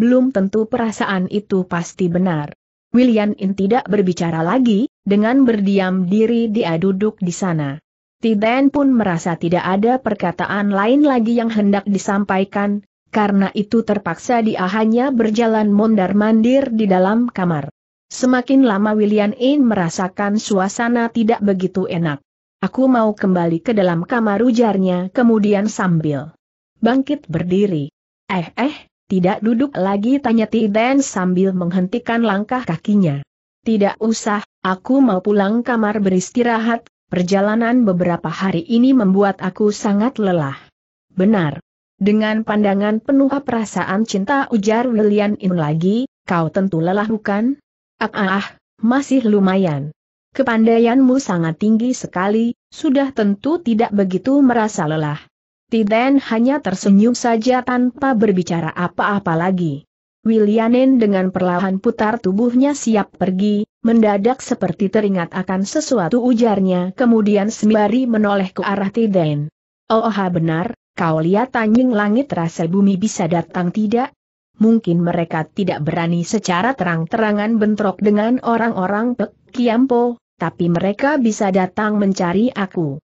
belum tentu perasaan itu pasti benar. William In tidak berbicara lagi, dengan berdiam diri dia duduk di sana. Tiden pun merasa tidak ada perkataan lain lagi yang hendak disampaikan, karena itu terpaksa dia hanya berjalan mondar-mandir di dalam kamar. Semakin lama William In merasakan suasana tidak begitu enak. Aku mau kembali ke dalam kamar ujarnya kemudian sambil bangkit berdiri. Eh eh, tidak duduk lagi tanya Tiden sambil menghentikan langkah kakinya. Tidak usah, aku mau pulang kamar beristirahat, perjalanan beberapa hari ini membuat aku sangat lelah. Benar. Dengan pandangan penuh perasaan cinta ujar Lilian In lagi, kau tentu lelah bukan? Ah ah ah, masih lumayan. Kepandaianmu sangat tinggi sekali, sudah tentu tidak begitu merasa lelah. Tiden hanya tersenyum saja tanpa berbicara apa-apa lagi. Willianin dengan perlahan putar tubuhnya siap pergi, mendadak seperti teringat akan sesuatu ujarnya kemudian sembari menoleh ke arah Tiden. Oh benar, kau lihat anjing langit rasa bumi bisa datang tidak? Mungkin mereka tidak berani secara terang-terangan bentrok dengan orang-orang Pek Kiampo, tapi mereka bisa datang mencari aku.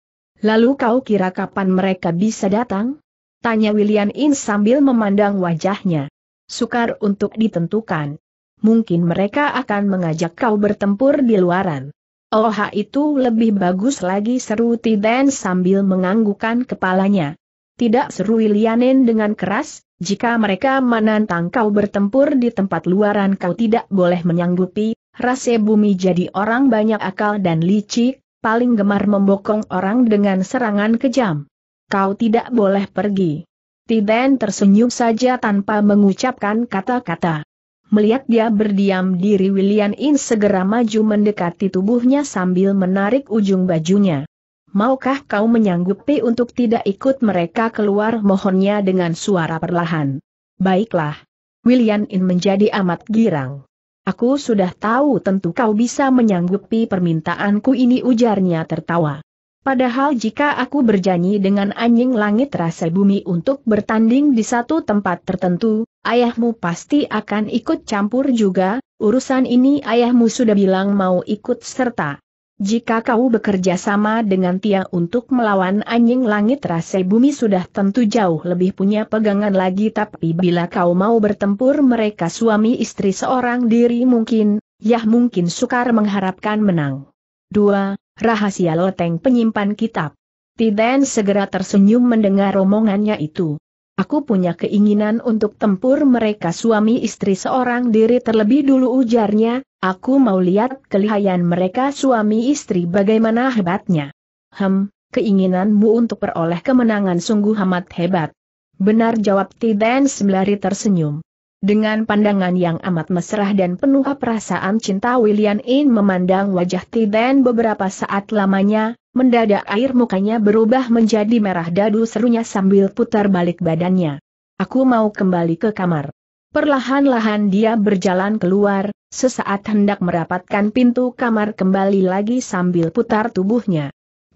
Lalu kau kira kapan mereka bisa datang? Tanya William In sambil memandang wajahnya. Sukar untuk ditentukan. Mungkin mereka akan mengajak kau bertempur di luaran. Oh itu lebih bagus lagi seru Tiden sambil menganggukkan kepalanya. Tidak seru Williamin dengan keras, jika mereka menantang kau bertempur di tempat luaran kau tidak boleh menyanggupi, rase bumi jadi orang banyak akal dan licik, paling gemar membokong orang dengan serangan kejam. Kau tidak boleh pergi. Tiden tersenyum saja tanpa mengucapkan kata-kata. Melihat dia berdiam diri William In segera maju mendekati tubuhnya sambil menarik ujung bajunya. Maukah kau menyanggupi untuk tidak ikut mereka keluar mohonnya dengan suara perlahan? Baiklah. William In menjadi amat girang. Aku sudah tahu tentu kau bisa menyanggupi permintaanku ini ujarnya tertawa. Padahal jika aku berjanji dengan anjing langit rasa bumi untuk bertanding di satu tempat tertentu, ayahmu pasti akan ikut campur juga, urusan ini ayahmu sudah bilang mau ikut serta. Jika kau bekerja sama dengan Tia untuk melawan anjing langit rasa bumi sudah tentu jauh lebih punya pegangan lagi tapi bila kau mau bertempur mereka suami istri seorang diri mungkin, yah mungkin sukar mengharapkan menang. 2. Rahasia loteng penyimpan kitab. Tiden segera tersenyum mendengar omongannya itu. Aku punya keinginan untuk tempur mereka suami istri seorang diri terlebih dulu ujarnya, aku mau lihat kelihayan mereka suami istri bagaimana hebatnya. Hem, keinginanmu untuk peroleh kemenangan sungguh amat hebat. Benar jawab Tiden sembari tersenyum. Dengan pandangan yang amat mesra dan penuh perasaan cinta William In memandang wajah Tiden beberapa saat lamanya, mendadak air mukanya berubah menjadi merah dadu serunya sambil putar balik badannya. Aku mau kembali ke kamar. Perlahan-lahan dia berjalan keluar, sesaat hendak merapatkan pintu kamar kembali lagi sambil putar tubuhnya.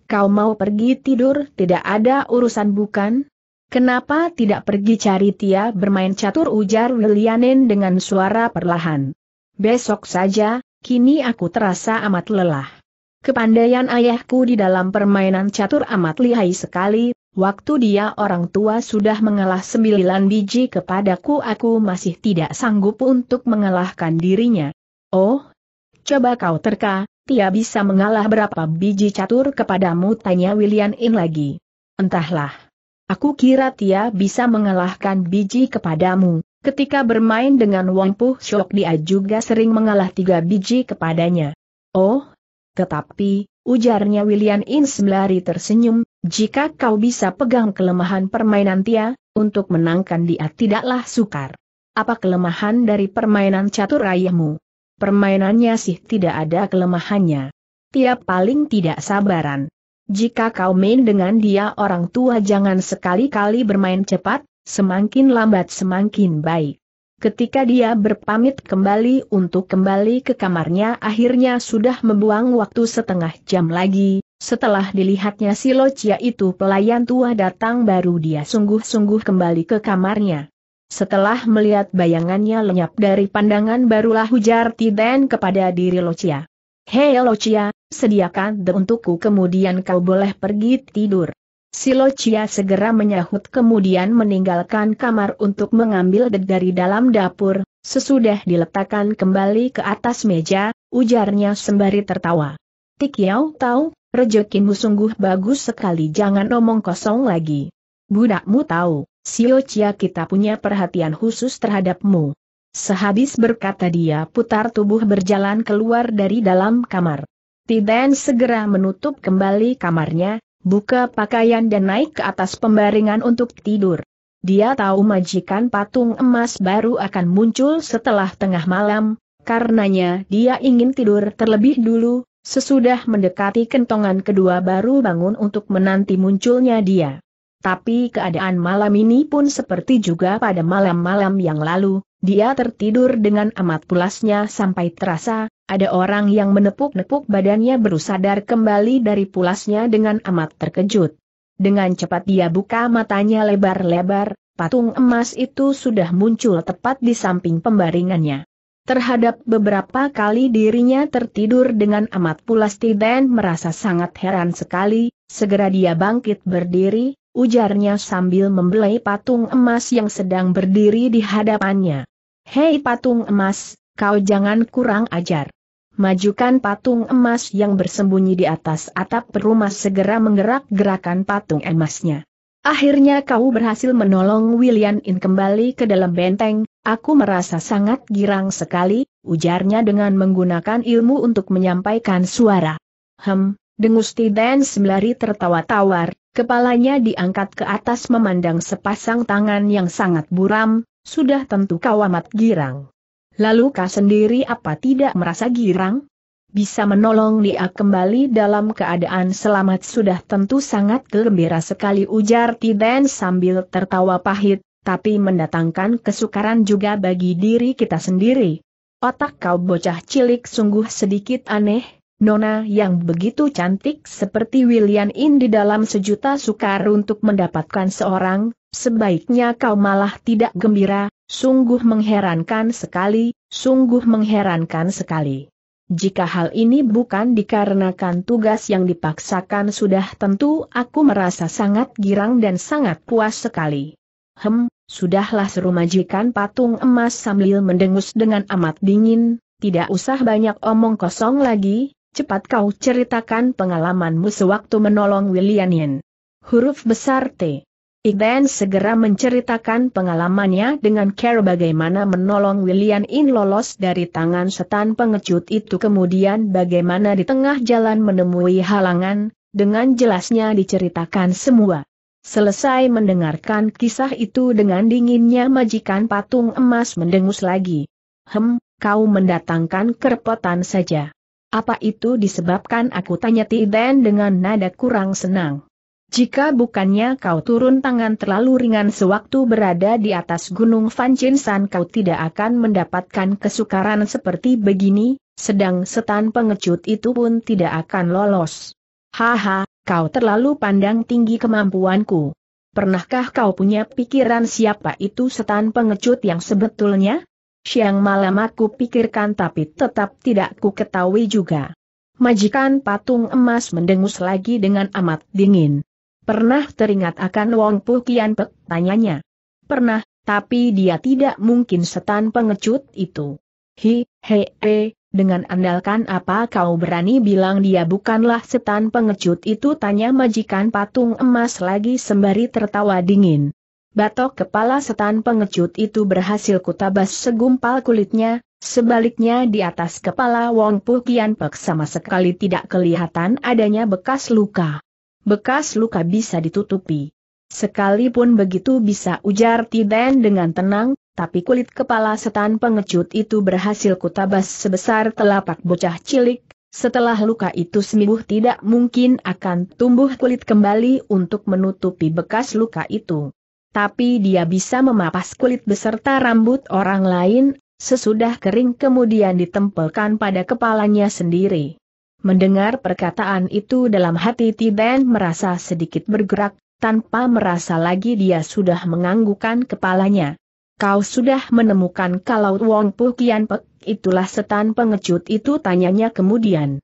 Kau mau pergi tidur tidak ada urusan bukan? Kenapa tidak pergi cari Tia bermain catur ujar Lilianen dengan suara perlahan. Besok saja, kini aku terasa amat lelah. Kepandaian ayahku di dalam permainan catur amat lihai sekali, waktu dia orang tua sudah mengalah sembilan biji kepadaku aku masih tidak sanggup untuk mengalahkan dirinya. Oh, coba kau terka, Tia bisa mengalah berapa biji catur kepadamu tanya William lagi. Entahlah. Aku kira Tia bisa mengalahkan biji kepadamu. Ketika bermain dengan Wong Puh Shok dia juga sering mengalah tiga biji kepadanya. Oh, tetapi, ujarnya William Insmelari tersenyum, jika kau bisa pegang kelemahan permainan Tia, untuk menangkan dia tidaklah sukar. Apa kelemahan dari permainan catur ayahmu? Permainannya sih tidak ada kelemahannya. Tia paling tidak sabaran. Jika kau main dengan dia orang tua jangan sekali-kali bermain cepat, semakin lambat semakin baik. Ketika dia berpamit kembali untuk kembali ke kamarnya akhirnya sudah membuang waktu setengah jam lagi, setelah dilihatnya si Locia itu pelayan tua datang baru dia sungguh-sungguh kembali ke kamarnya. Setelah melihat bayangannya lenyap dari pandangan barulah hujar Tiden kepada diri Locia. Hei Locia, sediakan de untukku kemudian kau boleh pergi tidur. Silocia segera menyahut kemudian meninggalkan kamar untuk mengambil de dari dalam dapur, sesudah diletakkan kembali ke atas meja, ujarnya sembari tertawa. Tik Yau tahu, rejekimu sungguh bagus sekali jangan omong kosong lagi. Budakmu tahu, Silocia kita punya perhatian khusus terhadapmu. Sehabis berkata dia putar tubuh berjalan keluar dari dalam kamar. Tiden segera menutup kembali kamarnya, buka pakaian dan naik ke atas pembaringan untuk tidur. Dia tahu majikan patung emas baru akan muncul setelah tengah malam, karenanya dia ingin tidur terlebih dulu, sesudah mendekati kentongan kedua baru bangun untuk menanti munculnya dia. Tapi keadaan malam ini pun seperti juga pada malam-malam yang lalu, dia tertidur dengan amat pulasnya sampai terasa, ada orang yang menepuk-nepuk badannya berusadar kembali dari pulasnya dengan amat terkejut. Dengan cepat dia buka matanya lebar-lebar, patung emas itu sudah muncul tepat di samping pembaringannya. Terhadap beberapa kali dirinya tertidur dengan amat pulas dan merasa sangat heran sekali, segera dia bangkit berdiri, ujarnya sambil membelai patung emas yang sedang berdiri di hadapannya. Hei patung emas, kau jangan kurang ajar. Majukan patung emas yang bersembunyi di atas atap perumah segera menggerak-gerakan patung emasnya. Akhirnya kau berhasil menolong William In kembali ke dalam benteng, aku merasa sangat girang sekali, ujarnya dengan menggunakan ilmu untuk menyampaikan suara. Hem, Dengusti dan melari tertawa tawar, Kepalanya diangkat ke atas memandang sepasang tangan yang sangat buram, sudah tentu kau amat girang. Lalu kau sendiri apa tidak merasa girang? Bisa menolong dia kembali dalam keadaan selamat sudah tentu sangat gembira sekali ujar Tiden sambil tertawa pahit, tapi mendatangkan kesukaran juga bagi diri kita sendiri. Otak kau bocah cilik sungguh sedikit aneh, Nona yang begitu cantik seperti William In di dalam sejuta sukar untuk mendapatkan seorang, sebaiknya kau malah tidak gembira, sungguh mengherankan sekali, sungguh mengherankan sekali. Jika hal ini bukan dikarenakan tugas yang dipaksakan sudah tentu aku merasa sangat girang dan sangat puas sekali. Hem, sudahlah seru majikan patung emas sambil mendengus dengan amat dingin, tidak usah banyak omong kosong lagi, cepat kau ceritakan pengalamanmu sewaktu menolong William Huruf besar T. Iben segera menceritakan pengalamannya dengan care bagaimana menolong William In lolos dari tangan setan pengecut itu kemudian bagaimana di tengah jalan menemui halangan, dengan jelasnya diceritakan semua. Selesai mendengarkan kisah itu dengan dinginnya majikan patung emas mendengus lagi. Hem, kau mendatangkan kerepotan saja. Apa itu disebabkan aku tanya Tiden dengan nada kurang senang. Jika bukannya kau turun tangan terlalu ringan sewaktu berada di atas gunung Fancinsan kau tidak akan mendapatkan kesukaran seperti begini, sedang setan pengecut itu pun tidak akan lolos. Haha, kau terlalu pandang tinggi kemampuanku. Pernahkah kau punya pikiran siapa itu setan pengecut yang sebetulnya? Siang malam aku pikirkan tapi tetap tidak ku ketahui juga. Majikan patung emas mendengus lagi dengan amat dingin. Pernah teringat akan Wong Pu Kian Pek? Tanyanya. Pernah, tapi dia tidak mungkin setan pengecut itu. Hi, he, he, dengan andalkan apa kau berani bilang dia bukanlah setan pengecut itu tanya majikan patung emas lagi sembari tertawa dingin. Batok kepala setan pengecut itu berhasil kutabas segumpal kulitnya, sebaliknya di atas kepala Wong Pu Kian Pek sama sekali tidak kelihatan adanya bekas luka. Bekas luka bisa ditutupi. Sekalipun begitu bisa ujar Tiden dengan tenang, tapi kulit kepala setan pengecut itu berhasil kutabas sebesar telapak bocah cilik, setelah luka itu sembuh tidak mungkin akan tumbuh kulit kembali untuk menutupi bekas luka itu tapi dia bisa memapas kulit beserta rambut orang lain, sesudah kering kemudian ditempelkan pada kepalanya sendiri. Mendengar perkataan itu dalam hati Tiben merasa sedikit bergerak, tanpa merasa lagi dia sudah menganggukan kepalanya. Kau sudah menemukan kalau Wong Pu Kian Pek, itulah setan pengecut itu tanyanya kemudian.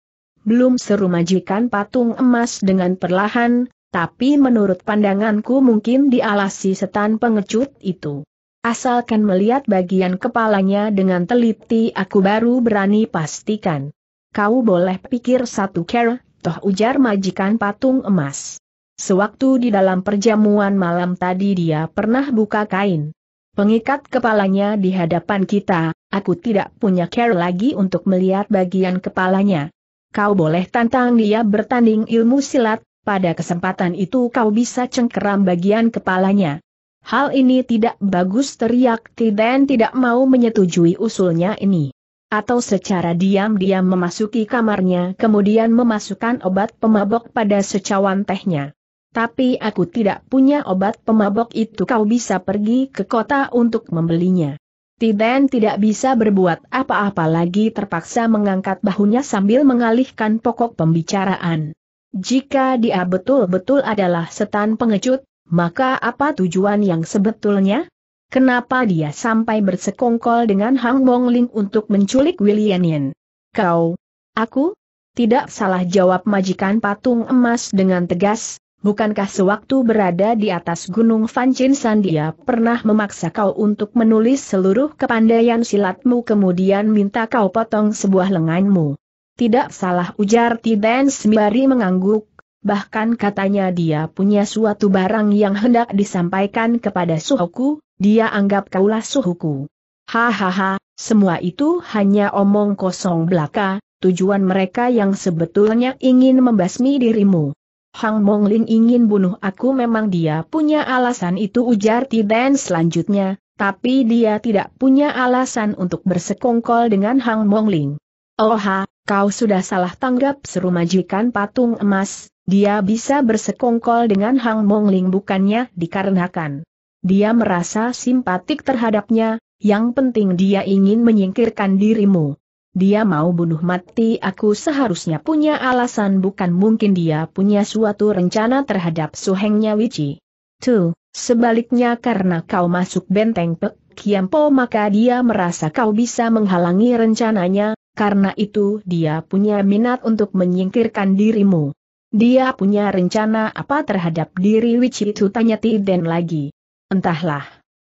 Belum seru majikan patung emas dengan perlahan, tapi menurut pandanganku mungkin dialasi setan pengecut itu. Asalkan melihat bagian kepalanya dengan teliti aku baru berani pastikan. Kau boleh pikir satu care, toh ujar majikan patung emas. Sewaktu di dalam perjamuan malam tadi dia pernah buka kain. Pengikat kepalanya di hadapan kita, aku tidak punya care lagi untuk melihat bagian kepalanya. Kau boleh tantang dia bertanding ilmu silat, pada kesempatan itu kau bisa cengkeram bagian kepalanya. Hal ini tidak bagus teriak Tiden tidak mau menyetujui usulnya ini. Atau secara diam-diam memasuki kamarnya kemudian memasukkan obat pemabok pada secawan tehnya. Tapi aku tidak punya obat pemabok itu kau bisa pergi ke kota untuk membelinya. Tiden tidak bisa berbuat apa-apa lagi terpaksa mengangkat bahunya sambil mengalihkan pokok pembicaraan. Jika dia betul-betul adalah setan pengecut, maka apa tujuan yang sebetulnya? Kenapa dia sampai bersekongkol dengan Hang Bong Ling untuk menculik William Yin? Kau? Aku? Tidak salah jawab majikan patung emas dengan tegas, bukankah sewaktu berada di atas Gunung San dia pernah memaksa kau untuk menulis seluruh kepandaian silatmu kemudian minta kau potong sebuah lenganmu? Tidak salah ujar Tiden Sembari mengangguk, bahkan katanya dia punya suatu barang yang hendak disampaikan kepada suhuku, dia anggap kaulah suhuku. Hahaha, semua itu hanya omong kosong belaka, tujuan mereka yang sebetulnya ingin membasmi dirimu. Hang Monglin ingin bunuh aku memang dia punya alasan itu ujar Tiden selanjutnya, tapi dia tidak punya alasan untuk bersekongkol dengan Hang Mongling. Oha, kau sudah salah tanggap seru majikan patung emas, dia bisa bersekongkol dengan Hang Mong Ling bukannya dikarenakan. Dia merasa simpatik terhadapnya, yang penting dia ingin menyingkirkan dirimu. Dia mau bunuh mati aku seharusnya punya alasan bukan mungkin dia punya suatu rencana terhadap suhengnya Wici. Tuh, sebaliknya karena kau masuk benteng Pek Kiampo maka dia merasa kau bisa menghalangi rencananya, karena itu dia punya minat untuk menyingkirkan dirimu. Dia punya rencana apa terhadap diri Wichi itu tanya Tiden lagi. Entahlah.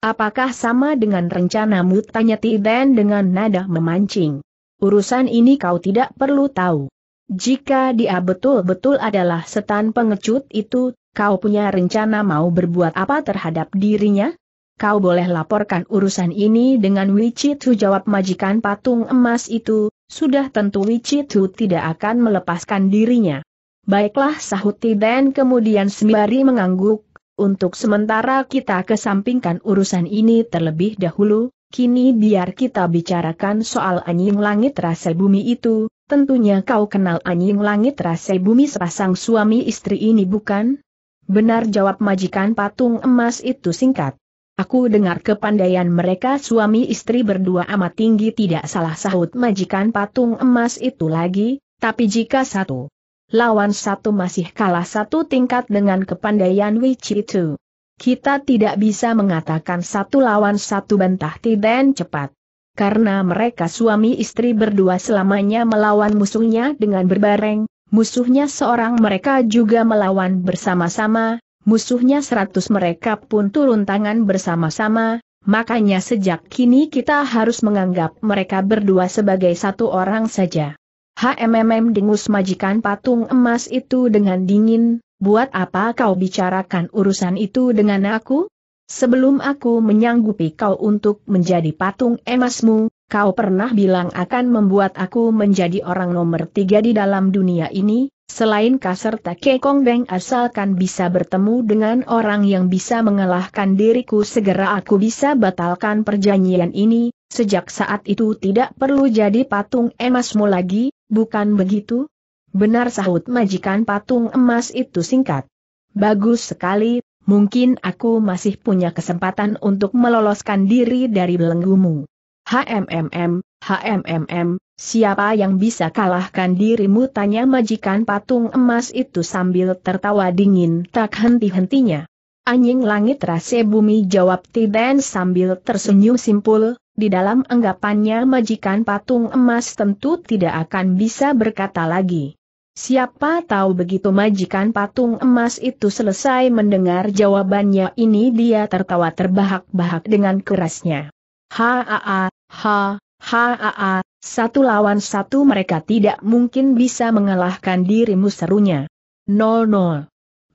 Apakah sama dengan rencanamu tanya Tiden dengan nada memancing. Urusan ini kau tidak perlu tahu. Jika dia betul-betul adalah setan pengecut itu, kau punya rencana mau berbuat apa terhadap dirinya? kau boleh laporkan urusan ini dengan Wicitu jawab majikan patung emas itu, sudah tentu Wicitu tidak akan melepaskan dirinya. Baiklah sahut Tiden kemudian sembari mengangguk, untuk sementara kita kesampingkan urusan ini terlebih dahulu, kini biar kita bicarakan soal anjing langit rasa bumi itu, tentunya kau kenal anjing langit rasa bumi sepasang suami istri ini bukan? Benar jawab majikan patung emas itu singkat. Aku dengar kepandaian mereka suami istri berdua amat tinggi tidak salah sahut majikan patung emas itu lagi, tapi jika satu lawan satu masih kalah satu tingkat dengan kepandaian Wichi itu. Kita tidak bisa mengatakan satu lawan satu bantah Tiden cepat. Karena mereka suami istri berdua selamanya melawan musuhnya dengan berbareng, musuhnya seorang mereka juga melawan bersama-sama, musuhnya seratus mereka pun turun tangan bersama-sama, makanya sejak kini kita harus menganggap mereka berdua sebagai satu orang saja. HMMM dengus majikan patung emas itu dengan dingin, buat apa kau bicarakan urusan itu dengan aku? Sebelum aku menyanggupi kau untuk menjadi patung emasmu, kau pernah bilang akan membuat aku menjadi orang nomor tiga di dalam dunia ini, Selain Kaserta Kekong Beng asalkan bisa bertemu dengan orang yang bisa mengalahkan diriku segera aku bisa batalkan perjanjian ini, sejak saat itu tidak perlu jadi patung emasmu lagi, bukan begitu? Benar sahut majikan patung emas itu singkat. Bagus sekali, mungkin aku masih punya kesempatan untuk meloloskan diri dari belenggumu. HMMM, HMMM, siapa yang bisa kalahkan dirimu tanya majikan patung emas itu sambil tertawa dingin tak henti-hentinya. Anjing langit rase bumi jawab Tiden sambil tersenyum simpul, di dalam anggapannya majikan patung emas tentu tidak akan bisa berkata lagi. Siapa tahu begitu majikan patung emas itu selesai mendengar jawabannya ini dia tertawa terbahak-bahak dengan kerasnya. Ha ha ha, Haa, satu lawan satu mereka tidak mungkin bisa mengalahkan dirimu serunya. 00.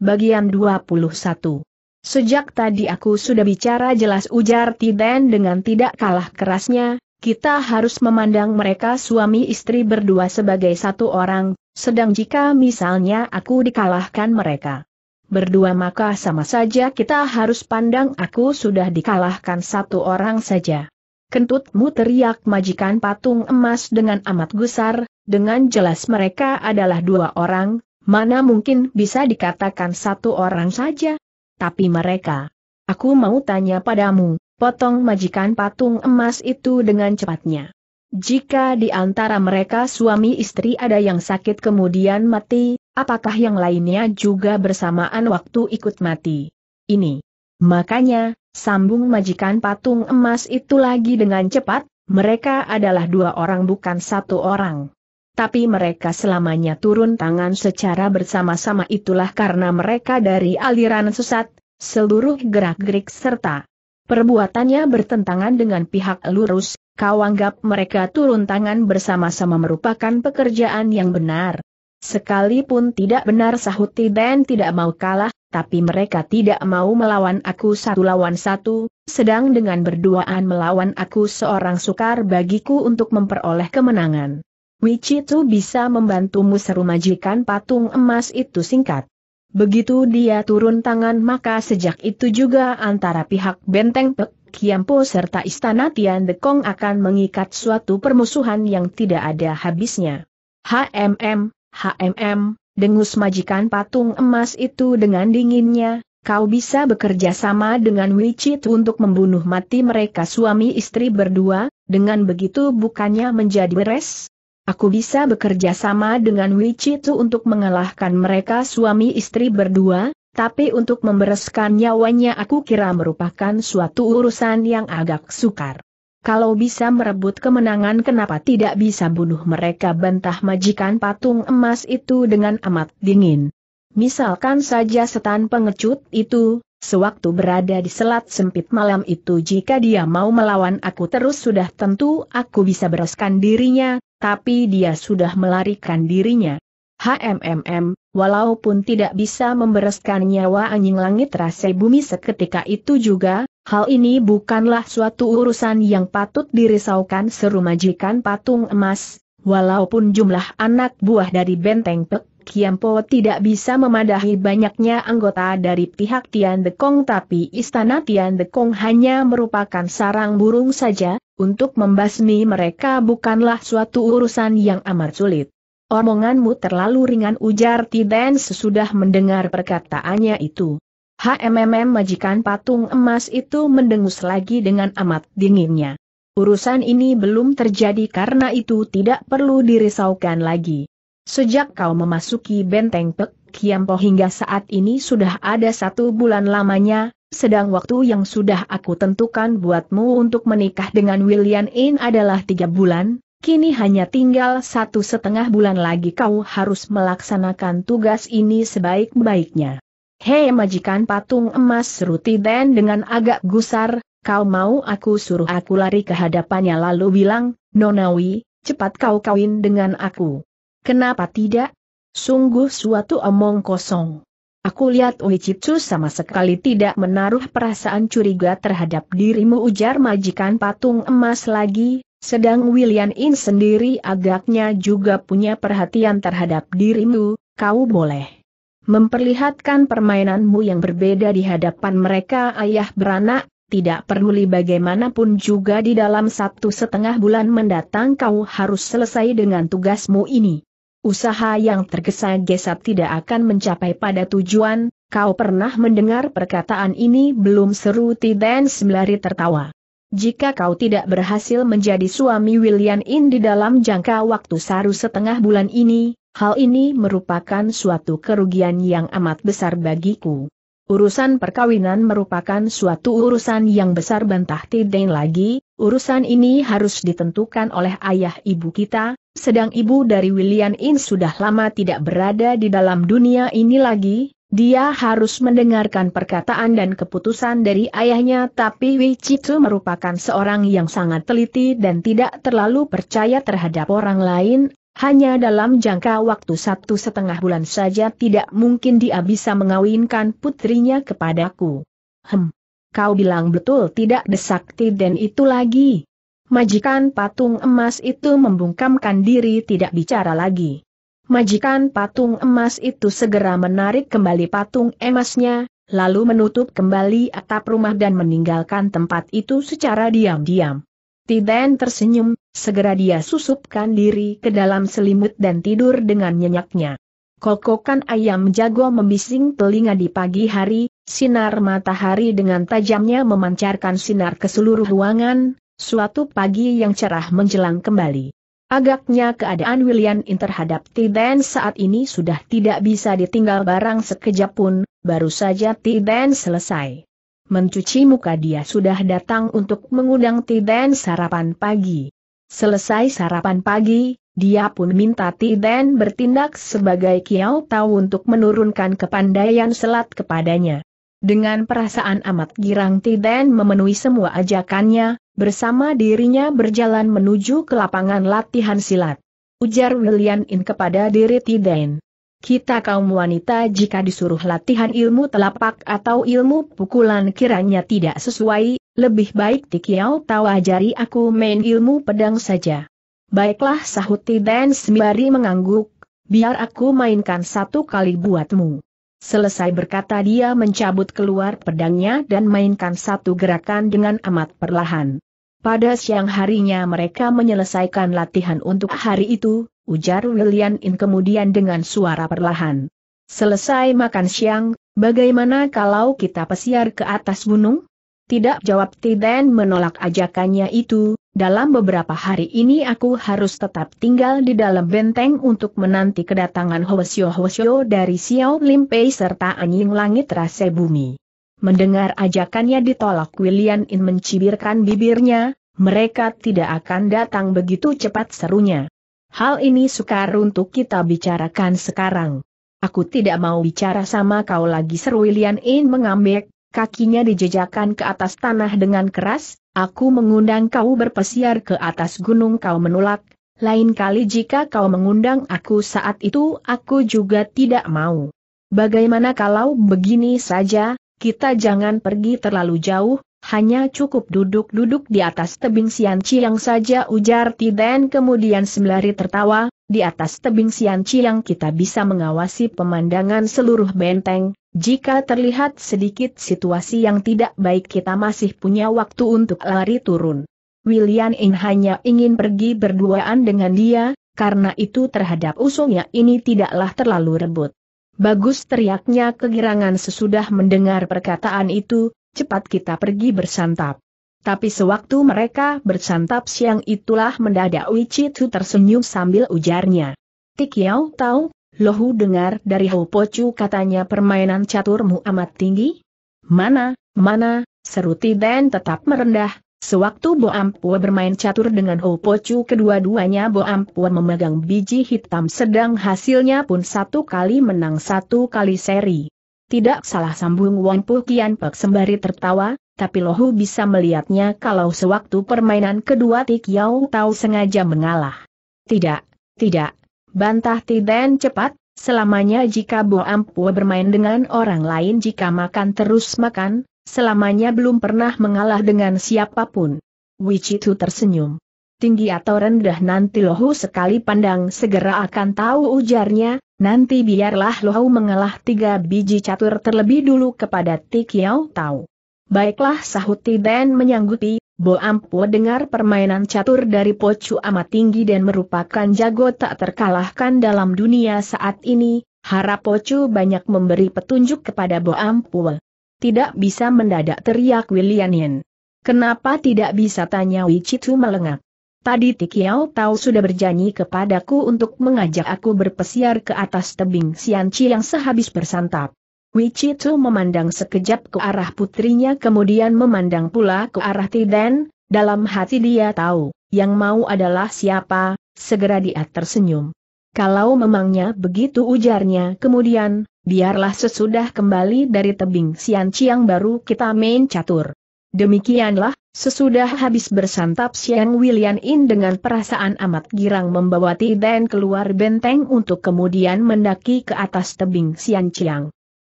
Bagian 21. Sejak tadi aku sudah bicara jelas ujar Tiden dengan tidak kalah kerasnya, kita harus memandang mereka suami istri berdua sebagai satu orang, sedang jika misalnya aku dikalahkan mereka berdua maka sama saja kita harus pandang aku sudah dikalahkan satu orang saja. Kentutmu teriak majikan patung emas dengan amat gusar, dengan jelas mereka adalah dua orang, mana mungkin bisa dikatakan satu orang saja. Tapi mereka. Aku mau tanya padamu, potong majikan patung emas itu dengan cepatnya. Jika di antara mereka suami istri ada yang sakit kemudian mati, apakah yang lainnya juga bersamaan waktu ikut mati? Ini. Makanya, Sambung majikan patung emas itu lagi dengan cepat, mereka adalah dua orang bukan satu orang. Tapi mereka selamanya turun tangan secara bersama-sama itulah karena mereka dari aliran sesat, seluruh gerak-gerik serta perbuatannya bertentangan dengan pihak lurus, kau anggap mereka turun tangan bersama-sama merupakan pekerjaan yang benar. Sekalipun tidak benar sahuti dan tidak mau kalah, tapi mereka tidak mau melawan aku satu lawan satu, sedang dengan berduaan melawan aku seorang sukar bagiku untuk memperoleh kemenangan. Wichitu bisa membantumu seru majikan patung emas itu singkat. Begitu dia turun tangan maka sejak itu juga antara pihak benteng Pe Kiampo serta istana Tian De Kong akan mengikat suatu permusuhan yang tidak ada habisnya. HMM, HMM, Dengus majikan patung emas itu dengan dinginnya, kau bisa bekerja sama dengan Wichit untuk membunuh mati mereka suami istri berdua, dengan begitu bukannya menjadi beres? Aku bisa bekerja sama dengan Wichit untuk mengalahkan mereka suami istri berdua, tapi untuk membereskan nyawanya aku kira merupakan suatu urusan yang agak sukar. Kalau bisa merebut kemenangan kenapa tidak bisa bunuh mereka bantah majikan patung emas itu dengan amat dingin. Misalkan saja setan pengecut itu, sewaktu berada di selat sempit malam itu jika dia mau melawan aku terus sudah tentu aku bisa bereskan dirinya, tapi dia sudah melarikan dirinya. HMMM, walaupun tidak bisa membereskan nyawa anjing langit rase bumi seketika itu juga, Hal ini bukanlah suatu urusan yang patut dirisaukan seru majikan patung emas, walaupun jumlah anak buah dari benteng Pek Kiampo tidak bisa memadahi banyaknya anggota dari pihak Tian De Kong, tapi istana Tian De Kong hanya merupakan sarang burung saja, untuk membasmi mereka bukanlah suatu urusan yang amat sulit. Omonganmu terlalu ringan ujar Tiden sesudah mendengar perkataannya itu. HMMM majikan patung emas itu mendengus lagi dengan amat dinginnya. Urusan ini belum terjadi karena itu tidak perlu dirisaukan lagi. Sejak kau memasuki benteng Pek Kiampo hingga saat ini sudah ada satu bulan lamanya, sedang waktu yang sudah aku tentukan buatmu untuk menikah dengan William In adalah tiga bulan, kini hanya tinggal satu setengah bulan lagi kau harus melaksanakan tugas ini sebaik-baiknya. Hei majikan patung emas seru Tiden dengan agak gusar, kau mau aku suruh aku lari ke hadapannya lalu bilang, Nonawi, cepat kau kawin dengan aku. Kenapa tidak? Sungguh suatu omong kosong. Aku lihat Uichitu sama sekali tidak menaruh perasaan curiga terhadap dirimu ujar majikan patung emas lagi, sedang William In sendiri agaknya juga punya perhatian terhadap dirimu, kau boleh. Memperlihatkan permainanmu yang berbeda di hadapan mereka ayah beranak, tidak peduli bagaimanapun juga di dalam satu setengah bulan mendatang kau harus selesai dengan tugasmu ini. Usaha yang tergesa-gesa tidak akan mencapai pada tujuan, kau pernah mendengar perkataan ini belum seru Tiden Semlari tertawa. Jika kau tidak berhasil menjadi suami William In di dalam jangka waktu saru setengah bulan ini, Hal ini merupakan suatu kerugian yang amat besar bagiku. Urusan perkawinan merupakan suatu urusan yang besar bantah Tidane lagi, urusan ini harus ditentukan oleh ayah ibu kita, sedang ibu dari William In sudah lama tidak berada di dalam dunia ini lagi, dia harus mendengarkan perkataan dan keputusan dari ayahnya tapi Wichitu merupakan seorang yang sangat teliti dan tidak terlalu percaya terhadap orang lain, hanya dalam jangka waktu satu setengah bulan saja tidak mungkin dia bisa mengawinkan putrinya kepadaku. Hem. Kau bilang betul tidak desakti dan itu lagi. Majikan patung emas itu membungkamkan diri tidak bicara lagi. Majikan patung emas itu segera menarik kembali patung emasnya, lalu menutup kembali atap rumah dan meninggalkan tempat itu secara diam-diam. Tiden tersenyum, segera dia susupkan diri ke dalam selimut dan tidur dengan nyenyaknya. Kokokan ayam jago membising telinga di pagi hari, sinar matahari dengan tajamnya memancarkan sinar ke seluruh ruangan, suatu pagi yang cerah menjelang kembali. Agaknya keadaan William In terhadap Tiden saat ini sudah tidak bisa ditinggal barang sekejap pun, baru saja Tiden selesai mencuci muka dia sudah datang untuk mengundang Tiden sarapan pagi. Selesai sarapan pagi, dia pun minta Tiden bertindak sebagai Kiao tahu untuk menurunkan kepandaian selat kepadanya. Dengan perasaan amat girang Tiden memenuhi semua ajakannya, bersama dirinya berjalan menuju ke lapangan latihan silat. Ujar William In kepada diri Tiden. Kita kaum wanita jika disuruh latihan ilmu telapak atau ilmu pukulan kiranya tidak sesuai, lebih baik Tikiau tahu ajari aku main ilmu pedang saja. Baiklah sahut dan sembari mengangguk, biar aku mainkan satu kali buatmu. Selesai berkata dia mencabut keluar pedangnya dan mainkan satu gerakan dengan amat perlahan. Pada siang harinya mereka menyelesaikan latihan untuk hari itu, ujar Lilian In kemudian dengan suara perlahan. Selesai makan siang, bagaimana kalau kita pesiar ke atas gunung? Tidak jawab Tiden menolak ajakannya itu, dalam beberapa hari ini aku harus tetap tinggal di dalam benteng untuk menanti kedatangan Hwasyo-Hwasyo dari Xiao Limpei serta anjing langit rase bumi. Mendengar ajakannya ditolak William In mencibirkan bibirnya, mereka tidak akan datang begitu cepat serunya. Hal ini sukar untuk kita bicarakan sekarang. Aku tidak mau bicara sama kau lagi seru Lian In mengambek, kakinya dijejakkan ke atas tanah dengan keras, aku mengundang kau berpesiar ke atas gunung kau menolak, lain kali jika kau mengundang aku saat itu aku juga tidak mau. Bagaimana kalau begini saja, kita jangan pergi terlalu jauh, hanya cukup duduk-duduk di atas tebing Sian Chiang saja ujar Tiden kemudian sembari tertawa, di atas tebing Sian Chiang kita bisa mengawasi pemandangan seluruh benteng, jika terlihat sedikit situasi yang tidak baik kita masih punya waktu untuk lari turun. William In hanya ingin pergi berduaan dengan dia, karena itu terhadap usulnya ini tidaklah terlalu rebut. Bagus teriaknya kegirangan sesudah mendengar perkataan itu, cepat kita pergi bersantap. Tapi sewaktu mereka bersantap siang itulah mendadak Tu tersenyum sambil ujarnya. Yau tahu, Lohu dengar dari Ho Chu katanya permainan caturmu amat tinggi? Mana, mana, seru Tiden tetap merendah. Sewaktu Bo Ampua bermain catur dengan Ho Chu kedua-duanya Bo Ampua memegang biji hitam sedang hasilnya pun satu kali menang satu kali seri. Tidak salah sambung Won Pu Kian Pek sembari tertawa, tapi Lohu bisa melihatnya kalau sewaktu permainan kedua Tik Yau Tau sengaja mengalah. Tidak, tidak, bantah Tiden cepat, selamanya jika bu ampu bermain dengan orang lain jika makan terus makan, selamanya belum pernah mengalah dengan siapapun. Wichitu tersenyum. Tinggi atau rendah nanti Lohu sekali pandang segera akan tahu ujarnya, Nanti biarlah Lohau mengalah tiga biji catur terlebih dulu kepada Tikiao Tau. Baiklah sahut dan menyanggupi, Bo Ampu dengar permainan catur dari Po Pocu amat tinggi dan merupakan jago tak terkalahkan dalam dunia saat ini, harap Po Pocu banyak memberi petunjuk kepada Bo Ampu. Tidak bisa mendadak teriak Willianin. Kenapa tidak bisa tanya Wichitu melengak? Tadi Tikiao tahu sudah berjanji kepadaku untuk mengajak aku berpesiar ke atas tebing Sianci yang sehabis bersantap. Wichitu memandang sekejap ke arah putrinya kemudian memandang pula ke arah Tiden, dalam hati dia tahu, yang mau adalah siapa, segera dia tersenyum. Kalau memangnya begitu ujarnya kemudian, biarlah sesudah kembali dari tebing Sianci yang baru kita main catur. Demikianlah, Sesudah habis bersantap siang William In dengan perasaan amat girang membawa Tiden keluar benteng untuk kemudian mendaki ke atas tebing Sian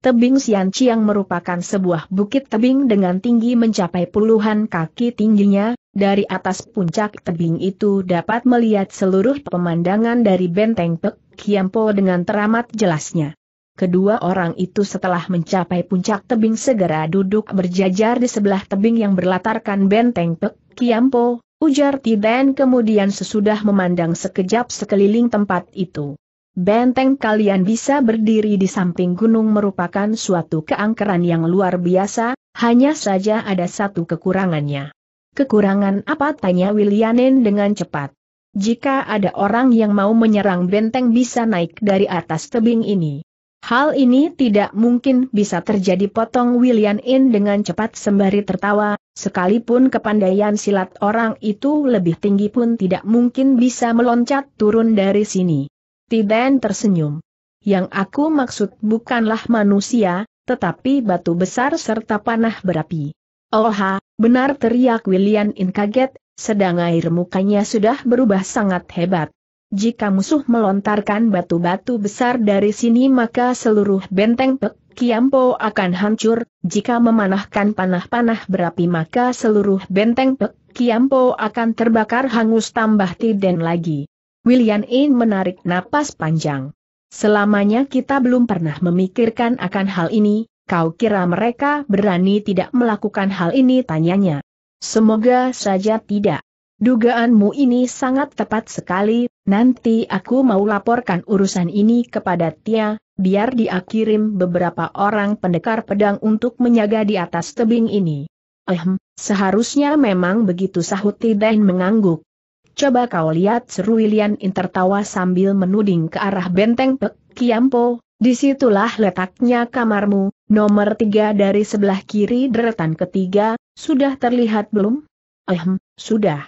Tebing Sian merupakan sebuah bukit tebing dengan tinggi mencapai puluhan kaki tingginya, dari atas puncak tebing itu dapat melihat seluruh pemandangan dari benteng Pek Kiampo dengan teramat jelasnya. Kedua orang itu setelah mencapai puncak tebing segera duduk berjajar di sebelah tebing yang berlatarkan benteng Pek Kiampo, ujar Tiden kemudian sesudah memandang sekejap sekeliling tempat itu. Benteng kalian bisa berdiri di samping gunung merupakan suatu keangkeran yang luar biasa, hanya saja ada satu kekurangannya. Kekurangan apa tanya Wilianen dengan cepat. Jika ada orang yang mau menyerang benteng bisa naik dari atas tebing ini. Hal ini tidak mungkin bisa terjadi potong William In dengan cepat sembari tertawa, sekalipun kepandaian silat orang itu lebih tinggi pun tidak mungkin bisa meloncat turun dari sini. Tiden tersenyum. Yang aku maksud bukanlah manusia, tetapi batu besar serta panah berapi. Oha, benar teriak William In kaget, sedang air mukanya sudah berubah sangat hebat. Jika musuh melontarkan batu-batu besar dari sini maka seluruh benteng Pek Kiampo akan hancur, jika memanahkan panah-panah berapi maka seluruh benteng Pek Kiampo akan terbakar hangus tambah tiden lagi. William In e menarik napas panjang. Selamanya kita belum pernah memikirkan akan hal ini, kau kira mereka berani tidak melakukan hal ini tanyanya. Semoga saja tidak. Dugaanmu ini sangat tepat sekali, nanti aku mau laporkan urusan ini kepada Tia, biar dia kirim beberapa orang pendekar pedang untuk menjaga di atas tebing ini. Ehm, seharusnya memang begitu sahut Tidain mengangguk. Coba kau lihat seru William tertawa sambil menuding ke arah benteng Pek Kiampo, disitulah letaknya kamarmu, nomor tiga dari sebelah kiri deretan ketiga, sudah terlihat belum? Ehm, sudah.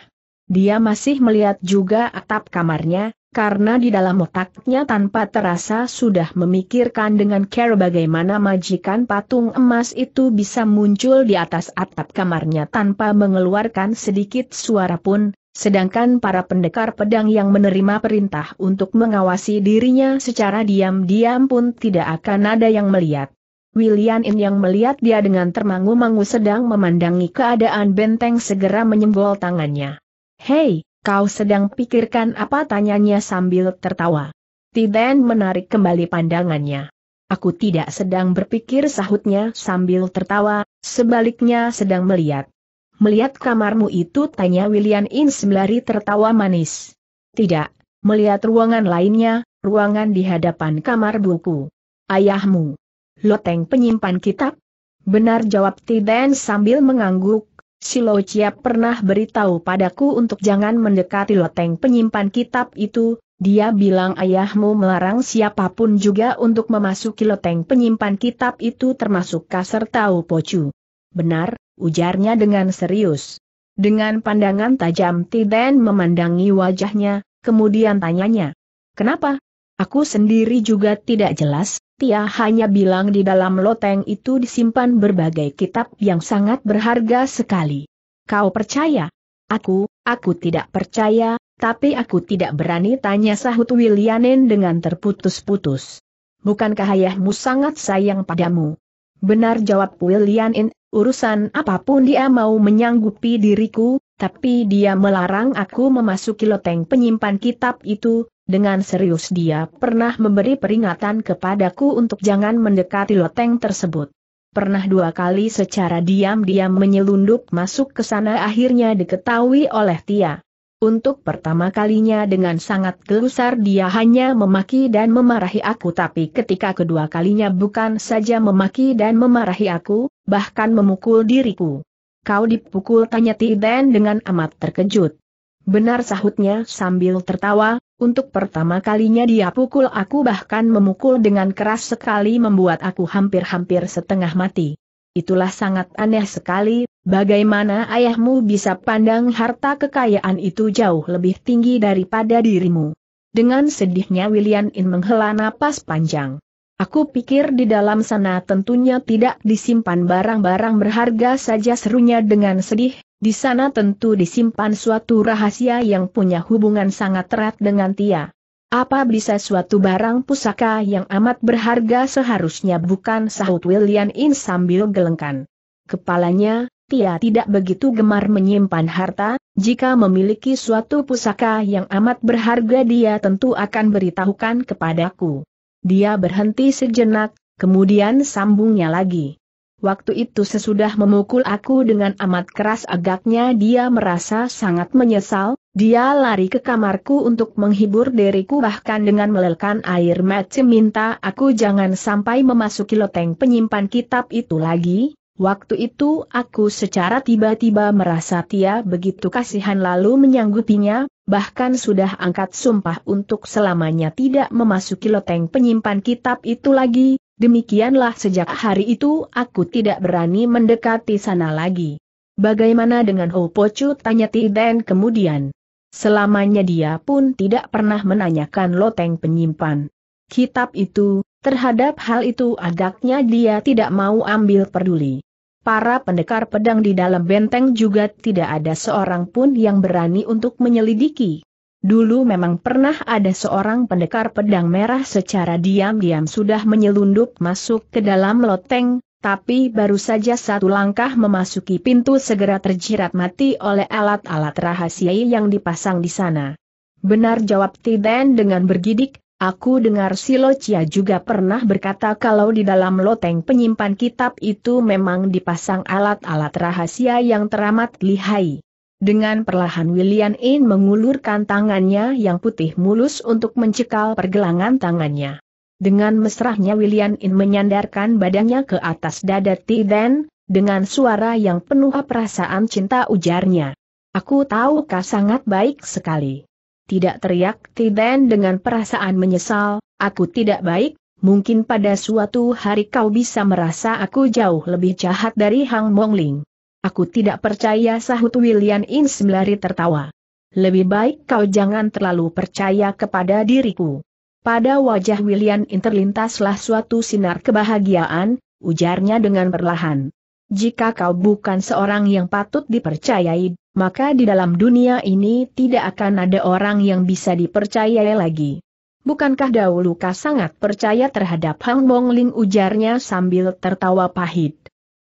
Dia masih melihat juga atap kamarnya, karena di dalam otaknya tanpa terasa sudah memikirkan dengan care bagaimana majikan patung emas itu bisa muncul di atas atap kamarnya tanpa mengeluarkan sedikit suara pun, sedangkan para pendekar pedang yang menerima perintah untuk mengawasi dirinya secara diam-diam pun tidak akan ada yang melihat. William In yang melihat dia dengan termangu-mangu sedang memandangi keadaan benteng segera menyenggol tangannya. Hei, kau sedang pikirkan apa tanyanya sambil tertawa. Tiden menarik kembali pandangannya. Aku tidak sedang berpikir sahutnya sambil tertawa, sebaliknya sedang melihat. Melihat kamarmu itu tanya William Insmelari tertawa manis. Tidak, melihat ruangan lainnya, ruangan di hadapan kamar buku. Ayahmu. Loteng penyimpan kitab? Benar jawab Tiden sambil mengangguk, Silocia pernah beritahu padaku untuk jangan mendekati loteng penyimpan kitab itu, dia bilang ayahmu melarang siapapun juga untuk memasuki loteng penyimpan kitab itu termasuk kasar tahu pocu. Benar, ujarnya dengan serius. Dengan pandangan tajam Tiden memandangi wajahnya, kemudian tanyanya. Kenapa? Aku sendiri juga tidak jelas, Tia hanya bilang di dalam loteng itu disimpan berbagai kitab yang sangat berharga sekali. Kau percaya? Aku, aku tidak percaya, tapi aku tidak berani tanya sahut Wilianen dengan terputus-putus. Bukankah ayahmu sangat sayang padamu? Benar jawab Wilianen, urusan apapun dia mau menyanggupi diriku, tapi dia melarang aku memasuki loteng penyimpan kitab itu, dengan serius dia pernah memberi peringatan kepadaku untuk jangan mendekati loteng tersebut. Pernah dua kali secara diam-diam menyelundup masuk ke sana akhirnya diketahui oleh Tia. Untuk pertama kalinya dengan sangat gelusar dia hanya memaki dan memarahi aku tapi ketika kedua kalinya bukan saja memaki dan memarahi aku, bahkan memukul diriku. Kau dipukul tanya Tiden dengan amat terkejut. Benar sahutnya sambil tertawa, untuk pertama kalinya dia pukul aku bahkan memukul dengan keras sekali membuat aku hampir-hampir setengah mati. Itulah sangat aneh sekali, bagaimana ayahmu bisa pandang harta kekayaan itu jauh lebih tinggi daripada dirimu. Dengan sedihnya William In menghela napas panjang. Aku pikir di dalam sana tentunya tidak disimpan barang-barang berharga saja serunya dengan sedih, di sana tentu disimpan suatu rahasia yang punya hubungan sangat erat dengan Tia. Apa bisa suatu barang pusaka yang amat berharga seharusnya bukan sahut William In sambil gelengkan. Kepalanya, Tia tidak begitu gemar menyimpan harta, jika memiliki suatu pusaka yang amat berharga dia tentu akan beritahukan kepadaku. Dia berhenti sejenak, kemudian sambungnya lagi. Waktu itu sesudah memukul aku dengan amat keras agaknya dia merasa sangat menyesal, dia lari ke kamarku untuk menghibur diriku bahkan dengan melelkan air mata minta aku jangan sampai memasuki loteng penyimpan kitab itu lagi. Waktu itu aku secara tiba-tiba merasa dia begitu kasihan lalu menyanggupinya, bahkan sudah angkat sumpah untuk selamanya tidak memasuki loteng penyimpan kitab itu lagi, Demikianlah sejak hari itu aku tidak berani mendekati sana lagi. Bagaimana dengan Ho Pocu tanya Tiden kemudian. Selamanya dia pun tidak pernah menanyakan loteng penyimpan. Kitab itu, terhadap hal itu agaknya dia tidak mau ambil peduli. Para pendekar pedang di dalam benteng juga tidak ada seorang pun yang berani untuk menyelidiki. Dulu memang pernah ada seorang pendekar pedang merah secara diam-diam sudah menyelundup masuk ke dalam loteng, tapi baru saja satu langkah memasuki pintu segera terjerat mati oleh alat-alat rahasia yang dipasang di sana. Benar jawab Tiden dengan bergidik, aku dengar Silocia juga pernah berkata kalau di dalam loteng penyimpan kitab itu memang dipasang alat-alat rahasia yang teramat lihai. Dengan perlahan William In mengulurkan tangannya yang putih mulus untuk mencekal pergelangan tangannya. Dengan mesrahnya William In menyandarkan badannya ke atas dada Tiden, dengan suara yang penuh perasaan cinta ujarnya. Aku tahu kau sangat baik sekali. Tidak teriak Tiden dengan perasaan menyesal, aku tidak baik, mungkin pada suatu hari kau bisa merasa aku jauh lebih jahat dari Hang Mongling. Aku tidak percaya sahut William melari tertawa. Lebih baik kau jangan terlalu percaya kepada diriku. Pada wajah William In terlintaslah suatu sinar kebahagiaan, ujarnya dengan perlahan. Jika kau bukan seorang yang patut dipercayai, maka di dalam dunia ini tidak akan ada orang yang bisa dipercayai lagi. Bukankah dahulu kau sangat percaya terhadap Hang Bongling ujarnya sambil tertawa pahit?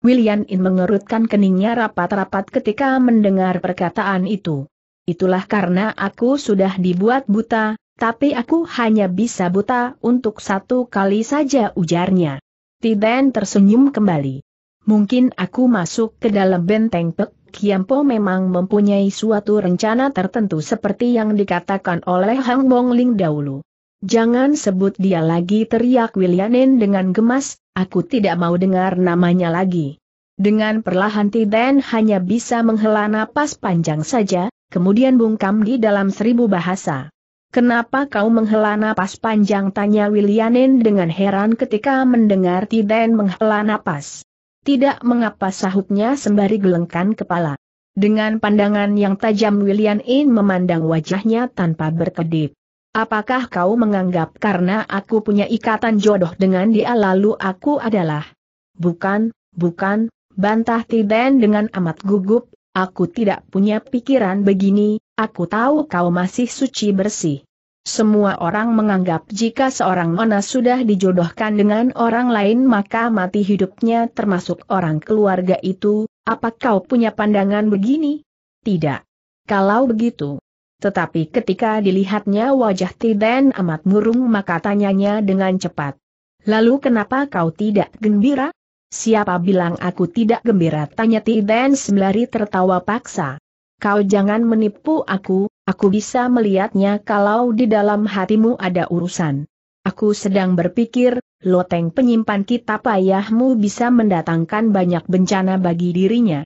William In mengerutkan keningnya rapat-rapat ketika mendengar perkataan itu. Itulah karena aku sudah dibuat buta, tapi aku hanya bisa buta untuk satu kali saja ujarnya. Tiden tersenyum kembali. Mungkin aku masuk ke dalam benteng Pek Kiampo memang mempunyai suatu rencana tertentu seperti yang dikatakan oleh Hang Ling dahulu. Jangan sebut dia lagi teriak Willianen dengan gemas, aku tidak mau dengar namanya lagi. Dengan perlahan Tiden hanya bisa menghela napas panjang saja, kemudian bungkam di dalam seribu bahasa. Kenapa kau menghela napas panjang tanya Willianen dengan heran ketika mendengar Tiden menghela napas. Tidak mengapa sahutnya sembari gelengkan kepala. Dengan pandangan yang tajam William memandang wajahnya tanpa berkedip. Apakah kau menganggap karena aku punya ikatan jodoh dengan dia lalu aku adalah? Bukan, bukan, bantah Tiden dengan amat gugup, aku tidak punya pikiran begini, aku tahu kau masih suci bersih. Semua orang menganggap jika seorang nona sudah dijodohkan dengan orang lain maka mati hidupnya termasuk orang keluarga itu, apa kau punya pandangan begini? Tidak. Kalau begitu, tetapi ketika dilihatnya wajah Tiden amat murung maka tanyanya dengan cepat. Lalu kenapa kau tidak gembira? Siapa bilang aku tidak gembira? Tanya Tiden sembari tertawa paksa. Kau jangan menipu aku, aku bisa melihatnya kalau di dalam hatimu ada urusan. Aku sedang berpikir, loteng penyimpan kitab ayahmu bisa mendatangkan banyak bencana bagi dirinya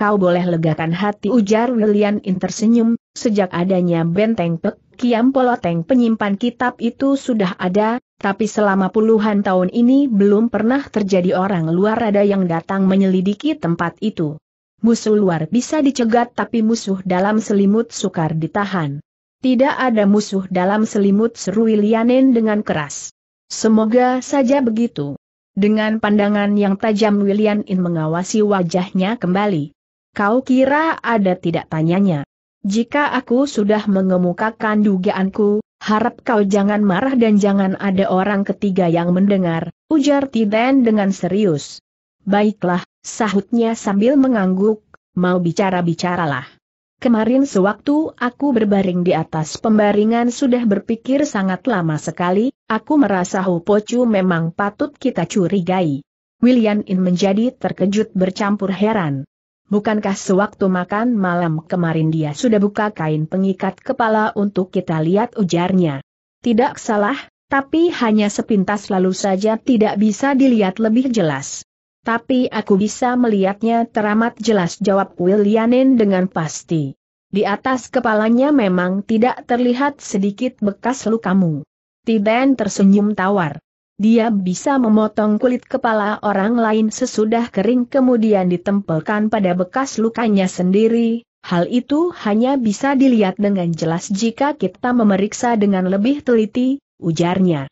kau boleh legakan hati ujar William In tersenyum, sejak adanya benteng Pek Kiam Poloteng penyimpan kitab itu sudah ada, tapi selama puluhan tahun ini belum pernah terjadi orang luar ada yang datang menyelidiki tempat itu. Musuh luar bisa dicegat tapi musuh dalam selimut sukar ditahan. Tidak ada musuh dalam selimut seru Wilianin dengan keras. Semoga saja begitu. Dengan pandangan yang tajam William mengawasi wajahnya kembali. Kau kira ada tidak tanyanya? Jika aku sudah mengemukakan dugaanku, harap kau jangan marah dan jangan ada orang ketiga yang mendengar, ujar Tiden dengan serius. Baiklah, sahutnya sambil mengangguk, mau bicara-bicaralah. Kemarin sewaktu aku berbaring di atas pembaringan sudah berpikir sangat lama sekali, aku merasa Hupocu memang patut kita curigai. William In menjadi terkejut bercampur heran. Bukankah sewaktu makan malam kemarin dia sudah buka kain pengikat kepala untuk kita lihat ujarnya? Tidak salah, tapi hanya sepintas lalu saja tidak bisa dilihat lebih jelas. Tapi aku bisa melihatnya teramat jelas jawab Willianen dengan pasti. Di atas kepalanya memang tidak terlihat sedikit bekas lukamu. Tiben tersenyum tawar. Dia bisa memotong kulit kepala orang lain sesudah kering kemudian ditempelkan pada bekas lukanya sendiri. Hal itu hanya bisa dilihat dengan jelas jika kita memeriksa dengan lebih teliti, ujarnya.